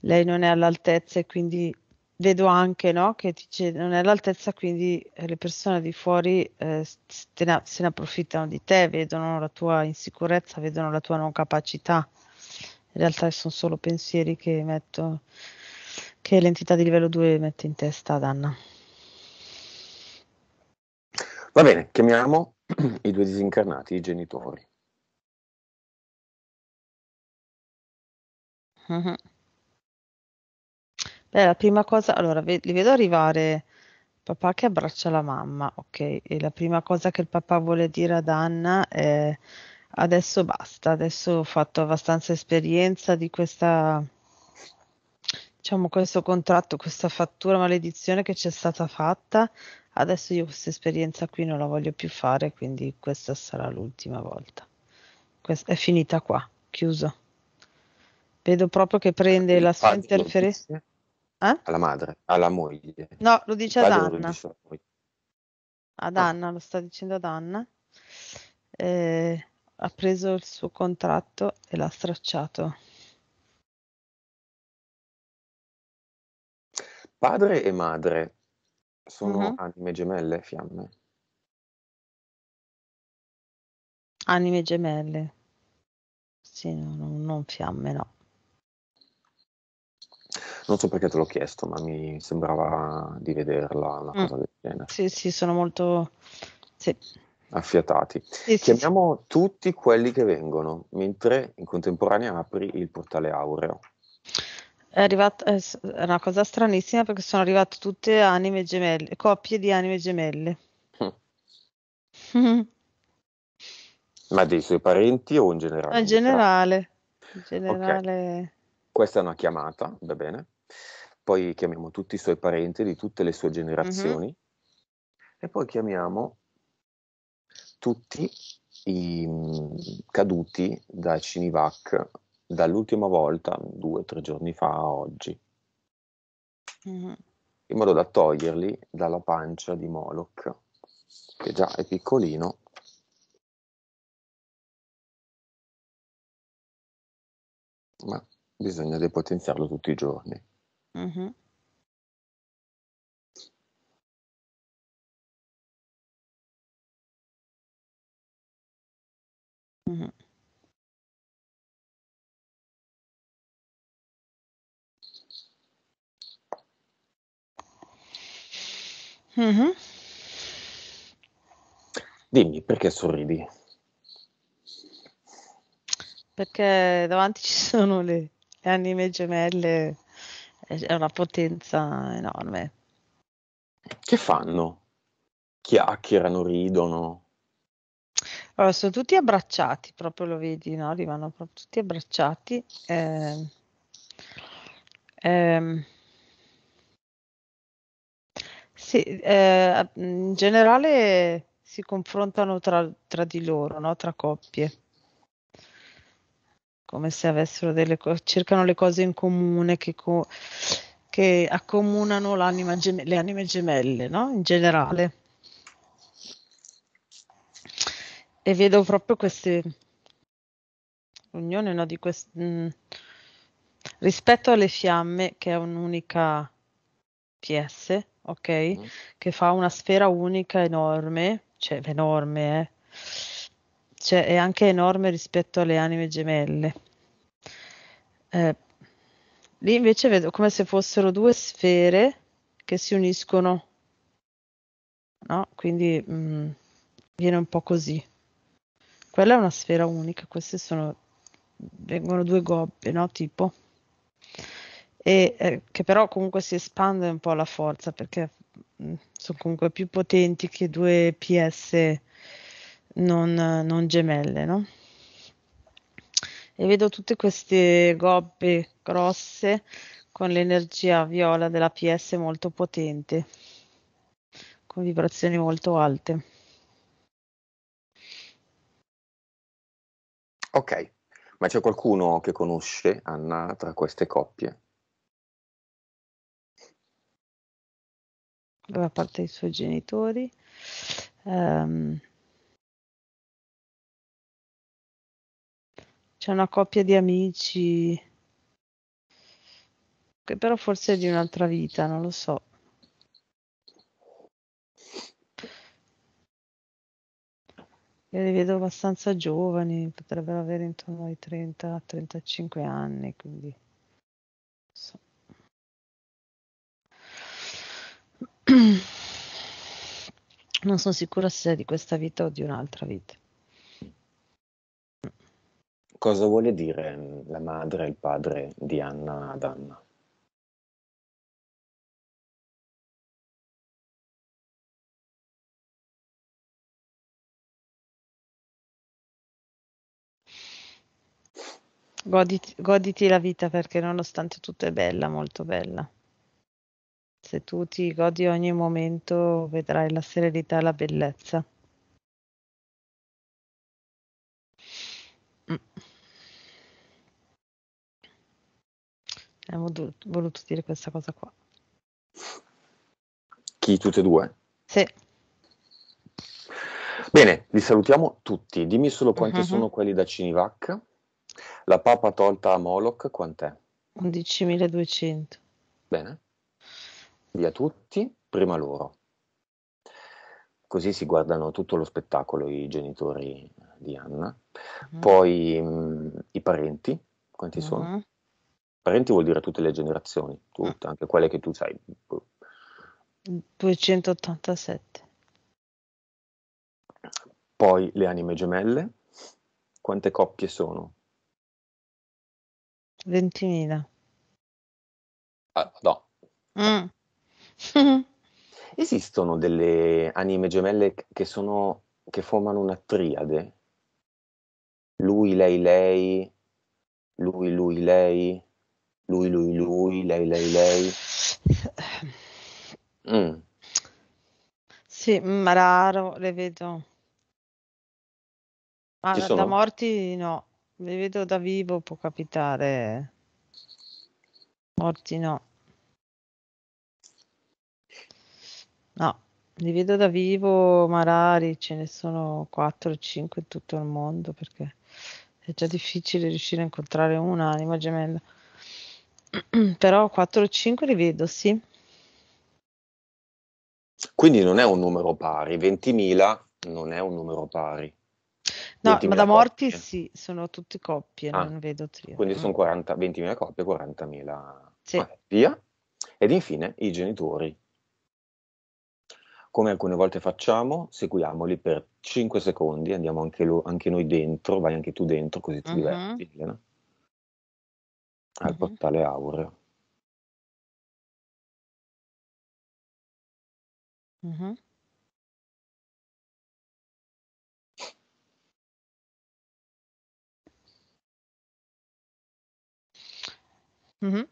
lei non è all'altezza e quindi vedo anche no, che dice non è all'altezza, quindi eh, le persone di fuori eh, se, ne, se ne approfittano di te, vedono la tua insicurezza, vedono la tua non capacità. In realtà sono solo pensieri che metto che l'entità di livello 2 mette in testa ad Anna. Va bene, chiamiamo i due disincarnati, i genitori. Mh-mh. Beh, la prima cosa, allora ve li vedo arrivare papà che abbraccia la mamma, ok? e la prima cosa che il papà vuole dire ad Anna è: "Adesso basta, adesso ho fatto abbastanza esperienza di questa diciamo questo contratto, questa fattura, maledizione che ci è stata fatta, adesso io questa esperienza qui non la voglio più fare, quindi questa sarà l'ultima volta. Questa è finita qua, chiuso. Vedo proprio che prende la sua interferenza. Eh? Alla madre, alla moglie. No, lo dice ad Anna. ad ah. Anna, lo sta dicendo ad Anna. Eh, ha preso il suo contratto e l'ha stracciato. Padre e madre, sono Mh-mh. anime gemelle, fiamme. Anime gemelle. Sì, no, no, non fiamme, no. Non so perché te l'ho chiesto, ma mi sembrava di vederla una cosa del genere. Sì, sì, sono molto sì. affiatati. Sì, Chiamiamo tutti quelli che vengono, mentre in contemporanea apri il portale aureo. È arrivata eh, è una cosa stranissima perché sono arrivate tutte anime gemelle, coppie di anime gemelle. Mm. Ma dei suoi parenti o in generale? In generale. In generale. Okay. Questa è una chiamata, va bene. Poi chiamiamo tutti i suoi parenti di tutte le sue generazioni mm-hmm. e poi chiamiamo tutti i mm, caduti da Cinivac dall'ultima volta, due o tre giorni fa a oggi, mm-hmm. in modo da toglierli dalla pancia di Moloch, che già è piccolino. Ma bisogna depotenziarlo tutti i giorni. Mm-hmm. Mm-hmm. Mm-hmm. Dimmi perché sorridi? Perché davanti ci sono le, le anime gemelle, è una potenza enorme. Che fanno? Chiacchierano, ridono. Allora, sono tutti abbracciati, proprio lo vedi, no? Arrivano proprio tutti abbracciati. Eh, ehm, ehm sì, eh, in generale si confrontano tra, tra di loro, no? tra coppie, come se avessero delle cose, cercano le cose in comune che, co- che accomunano gem- le anime gemelle, no? in generale. E vedo proprio queste unione no? di quest- mh, mm, rispetto alle fiamme, che è un'unica PS ok? Mm. Che fa una sfera unica enorme, cioè enorme, eh? cioè è anche enorme rispetto alle anime gemelle. Eh, lì invece vedo come se fossero due sfere che si uniscono, no? Quindi mh, mm, viene un po' così. Quella è una sfera unica, queste sono, vengono due gobbe, no? Tipo e eh, che però comunque si espande un po' la forza perché mh, mm, sono comunque più potenti che due PS non, non gemelle, no? E vedo tutte queste gobbe grosse con l'energia viola della PS molto potente, con vibrazioni molto alte. Ok, ma c'è qualcuno che conosce Anna tra queste coppie? da parte dei suoi genitori. Um, c'è una coppia di amici che però forse è di un'altra vita, non lo so. Io li vedo abbastanza giovani, potrebbero avere intorno ai 30-35 anni, quindi non sono sicura se è di questa vita o di un'altra vita. Cosa vuole dire la madre e il padre di Anna ad Anna? Goditi, goditi, la vita perché nonostante tutto è bella, molto bella se tu ti godi ogni momento vedrai la serenità e la bellezza. Mm. Abbiamo voluto dire questa cosa qua. Chi tutte e due? Sì. Bene, li salutiamo tutti. Dimmi solo quanti uh-huh. sono quelli da Cinivac. La papa tolta a Moloch quant'è? 11.200. Bene via tutti, prima loro. Così si guardano tutto lo spettacolo i genitori di Anna, uh-huh. poi mh, mm, i parenti, quanti uh-huh. sono? Mm-hmm. Parenti vuol dire tutte le generazioni, tutte, mm. anche quelle che tu sai. 287. Boh. Poi le anime gemelle, quante coppie sono? 20.000. Ah, no. Mm. Esistono delle anime gemelle che, sono, che formano una triade? Lui, lei, lei, lui, lui, lei, lui, lui, lui, lei, lei, lei. Mm. Sì, ma mm, raro le vedo. Ma Ci da, sono? da morti no, le vedo da vivo, può capitare. Morti no. No, li vedo da vivo, ma rari, ce ne sono 4-5 o in tutto il mondo perché è già difficile riuscire a incontrare un'anima gemella. Però 4-5 o li vedo, sì. Quindi non è un numero pari, 20.000 non è un numero pari. No, ma da morti coppie. sì, sono tutte coppie, ah, non vedo trio. Quindi mm. sono 20.000 coppie, 40.000 sì. via. Ed infine i genitori come alcune volte facciamo, seguiamoli per 5 secondi, andiamo anche, lo, anche noi dentro, vai anche tu dentro così ti uh-huh. diverti, Elena, al uh-huh. portale aureo. Uh-huh. Mm-hmm. mm-hmm.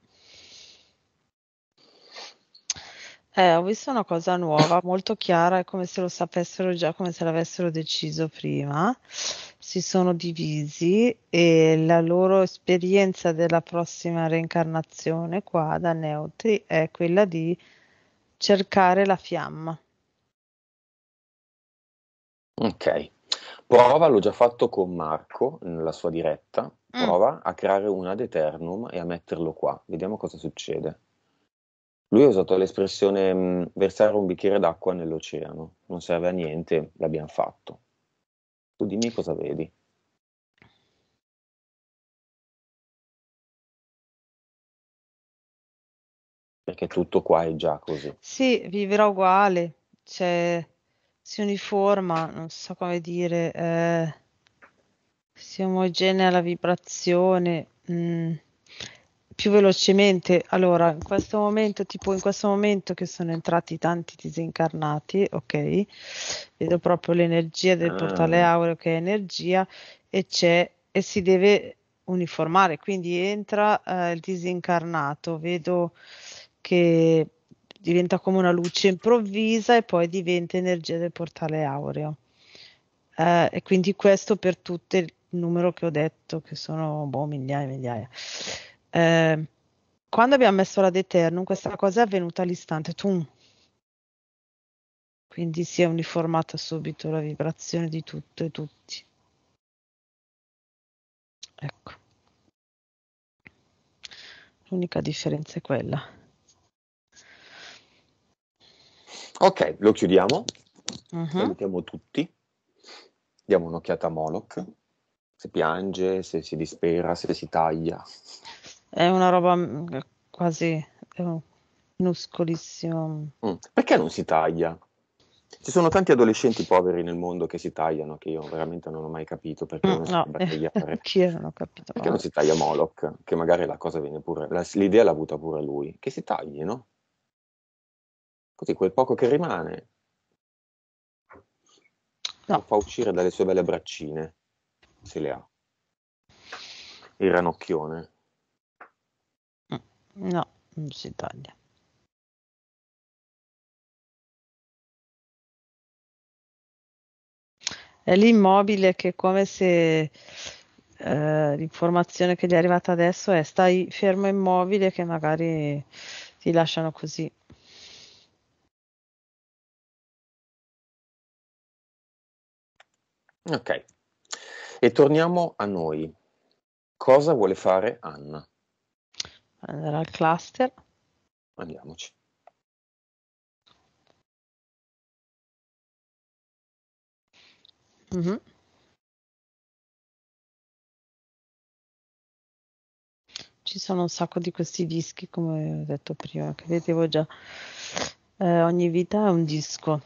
Eh, ho visto una cosa nuova, molto chiara, è come se lo sapessero già, come se l'avessero deciso prima. Si sono divisi e la loro esperienza della prossima reincarnazione qua da neutri è quella di cercare la fiamma. Ok, prova, l'ho già fatto con Marco nella sua diretta, mm. prova mm. a creare un ad eternum e a metterlo qua, vediamo cosa succede. Lui ha usato l'espressione mh, mm, versare un bicchiere d'acqua nell'oceano, non serve a niente, l'abbiamo fatto. Tu dimmi cosa vedi. Perché tutto qua è già così. Sì, vivrà uguale, cioè, si uniforma, non so come dire, eh, si omogenea la vibrazione. Mh mm più velocemente. Allora, in questo momento, tipo in questo momento che sono entrati tanti disincarnati, ok? Vedo proprio l'energia del portale ah. aureo che è energia e c'è e si deve uniformare, quindi entra eh, il disincarnato, vedo che diventa come una luce improvvisa e poi diventa energia del portale aureo. Eh, e quindi questo per tutto il numero che ho detto, che sono boh, migliaia e migliaia eh, quando abbiamo messo la Deternum, questa cosa è avvenuta all'istante, tum. Quindi si è uniformata subito la vibrazione di tutto e tutti. Ecco. L'unica differenza è quella. Ok, lo chiudiamo. Uh-huh. Salutiamo tutti. Diamo un'occhiata a Moloch. Se piange, se si dispera, se si taglia. È una roba mm, quasi minuscolissima. Mm. Perché non si taglia? Ci sono tanti adolescenti poveri nel mondo che si tagliano, che io veramente non ho mai capito perché mm, non si no. tagliare. non ho capito. Perché non si taglia Moloch, che magari la cosa viene pure, la, l'idea l'ha avuta pure lui, che si tagli, no? Così quel poco che rimane no. lo fa uscire dalle sue belle braccine, se le ha, il ranocchione. No, non si taglia. È l'immobile che è come se eh, l'informazione che gli è arrivata adesso è stai fermo immobile che magari ti lasciano così. Ok, e torniamo a noi. Cosa vuole fare Anna? andare al cluster. Andiamoci. Mm-hmm. Ci sono un sacco di questi dischi, come ho detto prima, che vedevo già. Eh, ogni vita è un disco,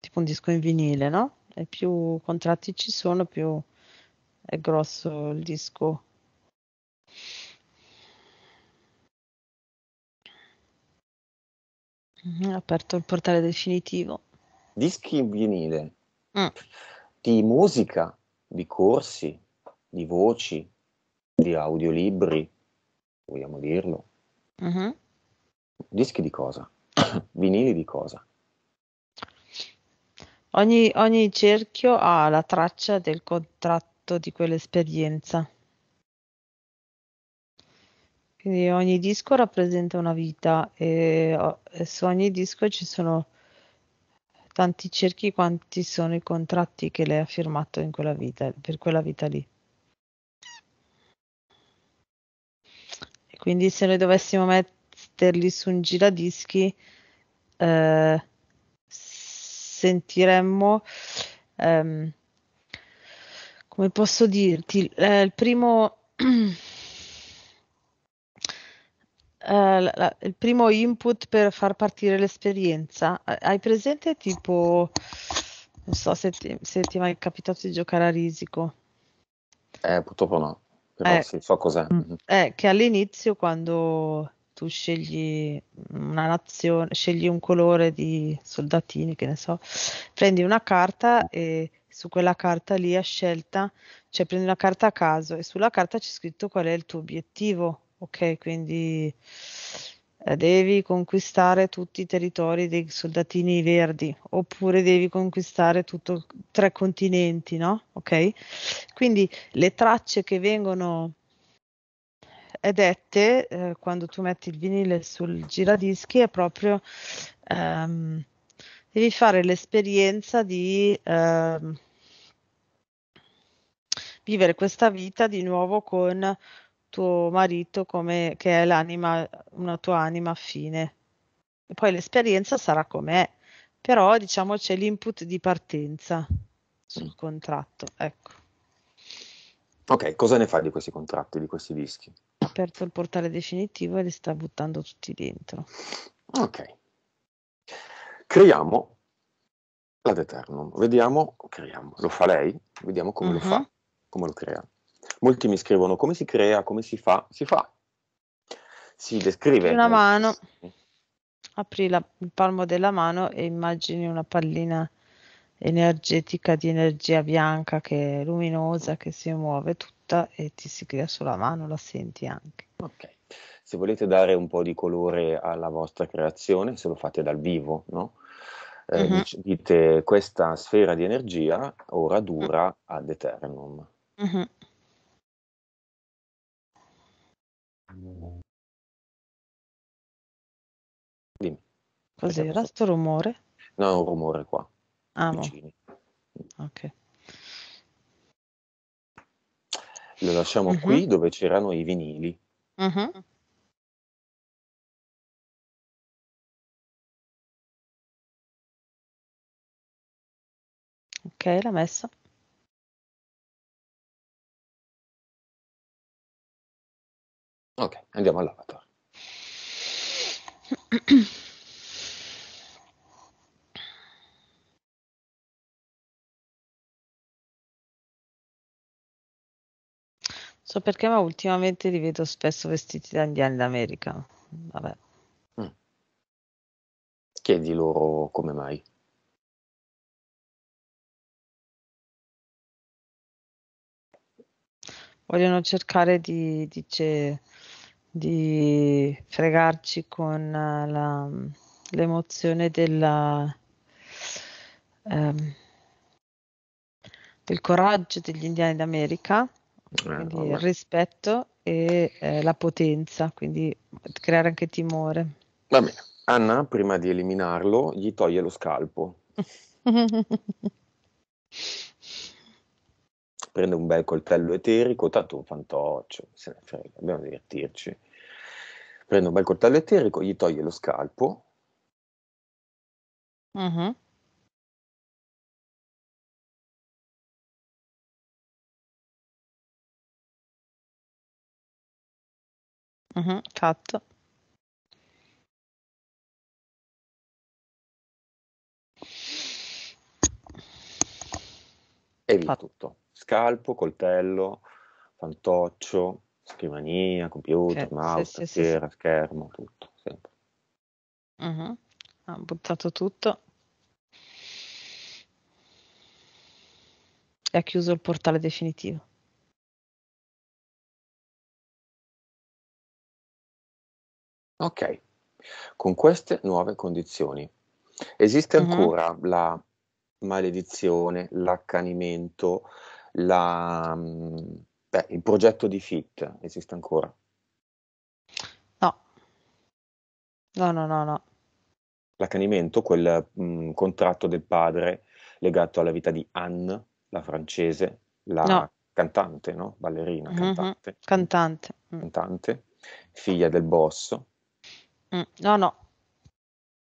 tipo un disco in vinile, no? E più contratti ci sono, più è grosso il disco. Ha mm-hmm, aperto il portale definitivo. Dischi in vinile, mm. di musica, di corsi, di voci, di audiolibri, vogliamo dirlo. Mm-hmm. Dischi di cosa? vinili di cosa? Ogni, ogni cerchio ha la traccia del contratto di quell'esperienza. Quindi ogni disco rappresenta una vita e su ogni disco ci sono tanti cerchi quanti sono i contratti che lei ha firmato in quella vita, per quella vita lì. E quindi se noi dovessimo metterli su un giradischi, eh, sentiremmo, ehm, come posso dirti, eh, il primo... Eh, la, la, il primo input per far partire l'esperienza. Hai presente tipo, non so se ti, se ti è mai capitato di giocare a risico? Eh, purtroppo no, però eh, sì, so cos'è. Mm. Mm-hmm. Eh, che all'inizio quando tu scegli una nazione, scegli un colore di soldatini, che ne so, prendi una carta e su quella carta lì a scelta, cioè prendi una carta a caso e sulla carta c'è scritto qual è il tuo obiettivo Ok, quindi eh, devi conquistare tutti i territori dei soldatini verdi, oppure devi conquistare tutto, tre continenti, no? Ok? Quindi le tracce che vengono eh, dette eh, quando tu metti il vinile sul giradischi è proprio ehm, devi fare l'esperienza di ehm, vivere questa vita di nuovo con tuo marito come, che è l'anima, una tua anima affine. E poi l'esperienza sarà com'è, però diciamo c'è l'input di partenza sul mm. contratto. Ecco. Ok, cosa ne fai di questi contratti, di questi dischi? Ha aperto il portale definitivo e li sta buttando tutti dentro. Ok. Creiamo la Deternum, vediamo, creiamo, lo fa lei, vediamo come uh-huh. lo mm-hmm. fa, come lo crea. Molti mi scrivono come si crea, come si fa. Si fa. Si descrive. Apri una mano, apri la, il palmo della mano e immagini una pallina energetica di energia bianca che è luminosa, che si muove tutta e ti si crea sulla mano, la senti anche. Ok. Se volete dare un po' di colore alla vostra creazione, se lo fate dal vivo, no? Eh, uh-huh. dite questa sfera di energia ora dura mm. ad eternum. Uh-huh. Dimmi. Cos'era questo rumore? No, è un rumore qua. Ah, Ok. Lo lasciamo uh-huh. qui dove c'erano i vinili. Uh-huh. Ok, l'ha messo. Ok, andiamo all'avatar. So perché, ma ultimamente li vedo spesso vestiti da indiani d'America. Vabbè. Mm. Chiedi loro come mai. Vogliono cercare di, dice, di fregarci con eh, la, l'emozione della, ehm, del coraggio degli indiani d'America, eh, quindi il rispetto e eh, la potenza, quindi creare anche timore. Va bene. Anna, prima di eliminarlo, gli toglie lo scalpo. prende un bel coltello eterico, tanto un fantoccio, se ne frega, dobbiamo divertirci. Prende un bel coltello eterico, gli toglie lo scalpo. Mm-hmm. Mm-hmm, fatto. E lì fatto. tutto scalpo, coltello, fantoccio, scrivania, computer, sì, mouse, sì, tastiera, sì, schermo, tutto. Sempre. Uh-huh. Ha buttato tutto. E ha chiuso il portale definitivo. Ok, con queste nuove condizioni esiste uh-huh. ancora la maledizione, l'accanimento, la, beh, il progetto di FIT esiste ancora? No, no, no, no. no. L'accanimento, quel mh, contratto del padre legato alla vita di Anne, la francese, la no. cantante, no? ballerina, mm-hmm. cantante. Mm-hmm. Cantante. Mm. cantante. figlia del boss. Mm. No, no.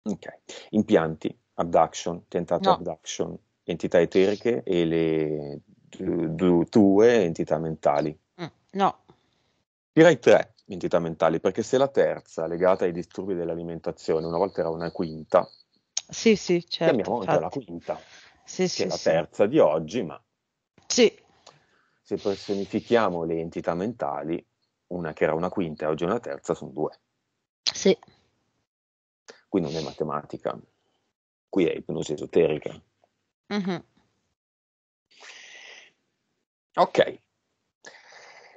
Ok, impianti, abduction, tentato no. abduction, entità eteriche e le due entità mentali. Mm, no. Direi tre entità mentali, perché se la terza, legata ai disturbi dell'alimentazione, una volta era una quinta, sì, sì, certo, chiamiamo infatti. la quinta, sì, sì, è la terza sì. di oggi, ma sì. se personifichiamo le entità mentali, una che era una quinta e oggi è una terza, sono due. Sì. Qui non è matematica, qui è ipnosi esoterica. Mm-hmm. Ok.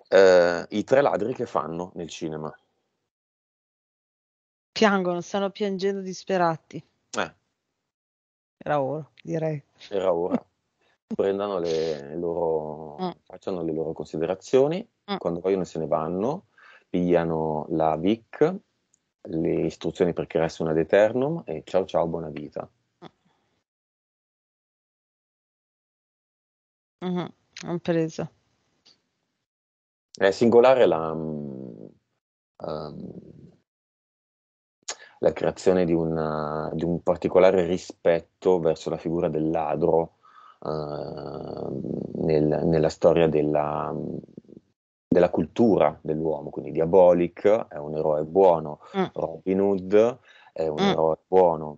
Uh, I tre ladri che fanno nel cinema? Piangono, stanno piangendo disperati. Eh. Era ora, direi. Era ora. Prendano le loro, mm. facciano le loro considerazioni, mm. quando vogliono se ne vanno, pigliano la VIC, le istruzioni per creare una ad eternum e ciao ciao, buona vita. Mm. Mm-hmm non preso. È eh, singolare la, um, la creazione di, una, eh, di, un particolare rispetto verso la figura del ladro uh, nel, nella storia della, mm, della cultura dell'uomo, quindi Diabolic è un eroe buono, mm. Robin Hood è un mm. eroe buono,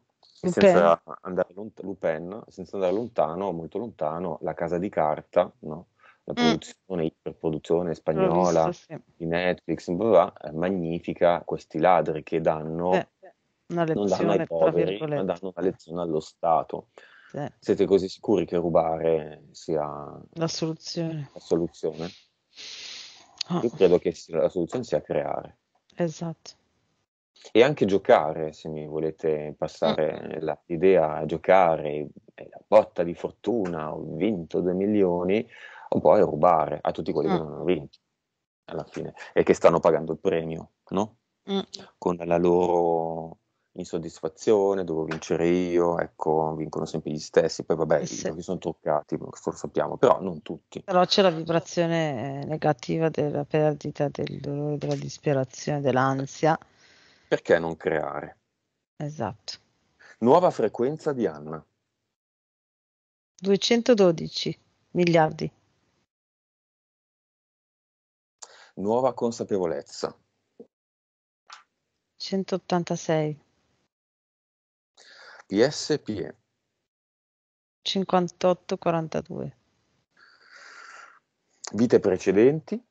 senza andare, lont- Lupin, senza andare lontano, molto lontano, La casa di carta, no? la mm. produzione, mm. iperproduzione spagnola visto, sì. di Netflix, blah, blah, magnifica questi ladri che danno, una lezione, non danno ai poveri, ma danno una lezione allo Stato. Sì. Siete così sicuri che rubare sia la soluzione? La soluzione? Oh. Io credo che la soluzione sia creare. Esatto e anche giocare, se mi volete passare mm. l'idea, giocare, la botta di fortuna, ho vinto 2 milioni, o poi rubare a tutti quelli mm. che non hanno vinto alla fine e che stanno pagando il premio, no? Mm. Con la loro insoddisfazione, dovevo vincere io, ecco, vincono sempre gli stessi, poi vabbè, eh sì. sono truccati, lo sappiamo, però non tutti. Però c'è la vibrazione eh, negativa della perdita, del dolore, della disperazione, dell'ansia perché non creare? Esatto. Nuova frequenza di Anna. 212 miliardi. Nuova consapevolezza. 186. PSPE. 5842. Vite precedenti.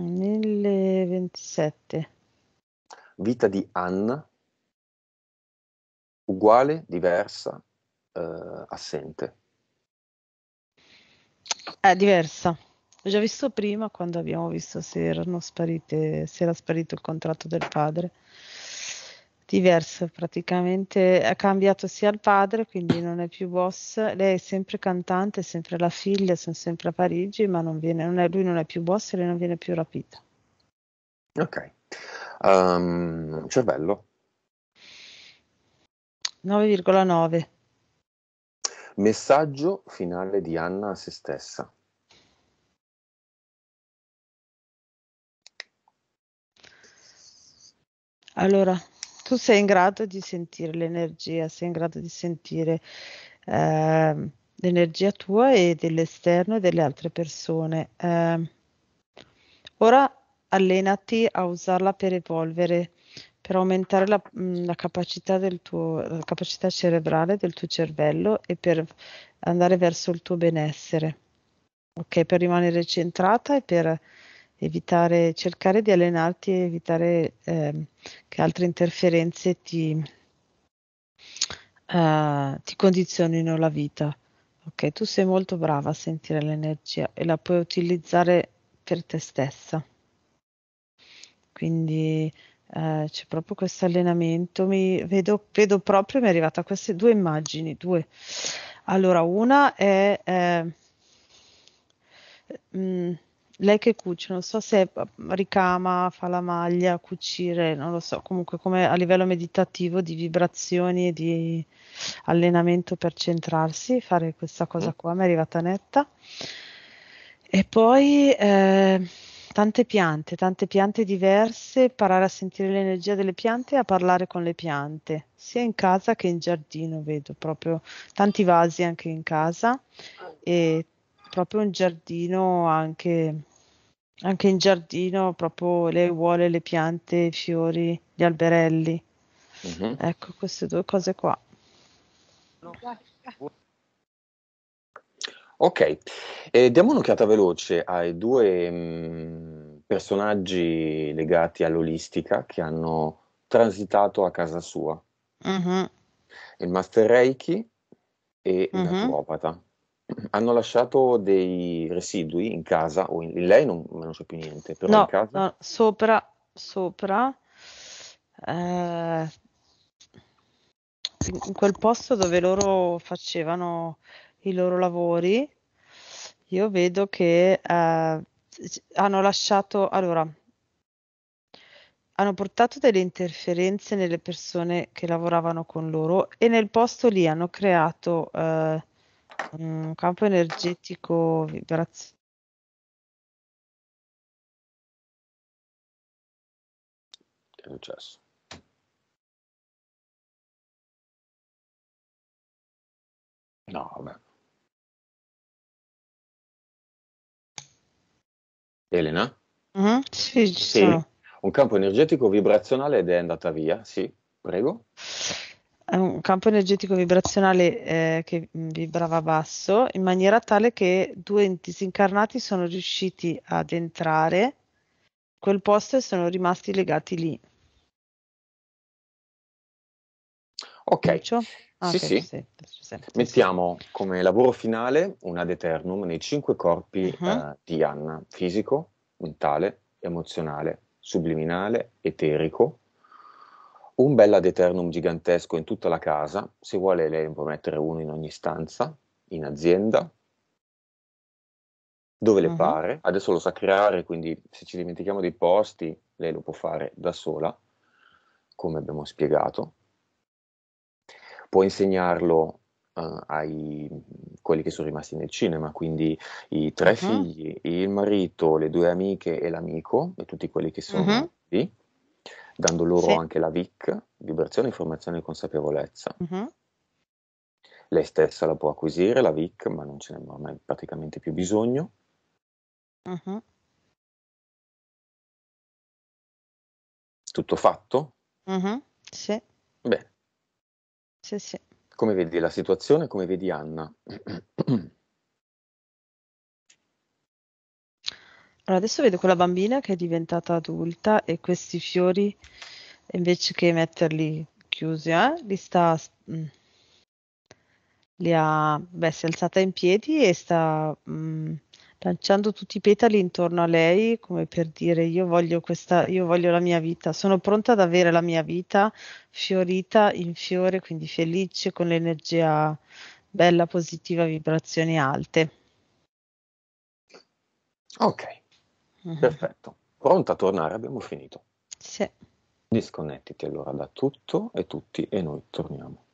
1027. Vita di Anna, uguale, diversa, eh, assente. È eh, diversa. Ho già visto prima quando abbiamo visto se, sparite, se era sparito il contratto del padre diverso, praticamente ha cambiato sia il padre, quindi non è più boss, lei è sempre cantante, è sempre la figlia, sono sempre a Parigi, ma non viene, non è, lui non è più boss e lei non viene più rapita. Ok. Um, cervello? 9,9. Messaggio finale di Anna a se stessa. Allora, tu sei in grado di sentire l'energia, sei in grado di sentire eh, l'energia tua e dell'esterno e delle altre persone. Eh, ora allenati a usarla per evolvere, per aumentare la, mm, la, capacità, del tuo, la capacità cerebrale del tuo cervello e per andare verso il tuo benessere. Ok, per rimanere centrata e per evitare, cercare di allenarti e evitare eh, che altre interferenze ti, eh, ti condizionino la vita. Ok, tu sei molto brava a sentire l'energia e la puoi utilizzare per te stessa. Quindi eh, c'è proprio questo allenamento. Mi vedo, vedo, proprio, mi è arrivata queste due immagini, due. Allora, una è... Eh, mh, mm, lei che cuce, non so se mm, ricama, fa la maglia, cucire, non lo so, comunque come a livello meditativo di vibrazioni e di allenamento per centrarsi, fare questa cosa mm. qua, mi è arrivata netta. E poi eh, tante piante, tante piante diverse, imparare a sentire l'energia delle piante e a parlare con le piante, sia in casa che in giardino, vedo proprio tanti vasi anche in casa ah. e proprio un giardino anche anche in giardino, proprio le vuole le piante, i fiori, gli alberelli. Mm-hmm. Ecco, queste due cose qua. Ok, eh, diamo un'occhiata veloce ai due mh, mm, personaggi legati all'olistica che hanno transitato a casa sua. Mm-hmm. Il Master Reiki e mm-hmm. il naturopata hanno lasciato dei residui in casa, o in, lei non, non c'è più niente, però no, in casa... No, sopra, sopra, eh, in quel posto dove loro facevano i loro lavori, io vedo che eh, hanno lasciato, allora, hanno portato delle interferenze nelle persone che lavoravano con loro e nel posto lì hanno creato... Eh, un mm, campo energetico, vibraz Che è successo? No, vabbè. Elena? Mh-mh, sì, ci Sì. sono. Un campo energetico vibrazionale ed è andata via, sì, prego un campo energetico vibrazionale eh, che vibrava basso in maniera tale che due enti disincarnati sono riusciti ad entrare in quel posto e sono rimasti legati lì. Ok. Ah, sì, okay, sì. sì. Mettiamo come lavoro finale un ad eternum nei cinque corpi uh-huh. eh, di Anna, fisico, mentale, emozionale, subliminale, eterico, un bel ad eternum gigantesco in tutta la casa, se vuole lei può mettere uno in ogni stanza, in azienda, dove le pare, adesso lo sa creare, quindi se ci dimentichiamo dei posti, lei lo può fare da sola, come abbiamo spiegato. Può insegnarlo uh, ai quelli che sono rimasti nel cinema, quindi i tre uh-huh. figli, il marito, le due amiche e l'amico, e tutti quelli che sono uh-huh. lì dando loro sì. anche la VIC, vibrazione, informazione e consapevolezza. Uh-huh. Lei stessa la può acquisire, la VIC, ma non ce n'è ormai praticamente più bisogno. Uh-huh. Tutto fatto? Uh-huh. Sì. Bene. Sì, sì. Come vedi la situazione? Come vedi Anna? Allora, adesso vedo quella bambina che è diventata adulta e questi fiori, invece che metterli chiusi, eh, li sta... Mm, li ha, beh, si è alzata in piedi e sta mh, mm, lanciando tutti i petali intorno a lei, come per dire io voglio questa, io voglio la mia vita, sono pronta ad avere la mia vita fiorita in fiore, quindi felice, con l'energia bella, positiva, vibrazioni alte. Ok. Mhm. Perfetto. Pronta a tornare, abbiamo finito. Sì. Disconnettiti allora da tutto e tutti e noi torniamo.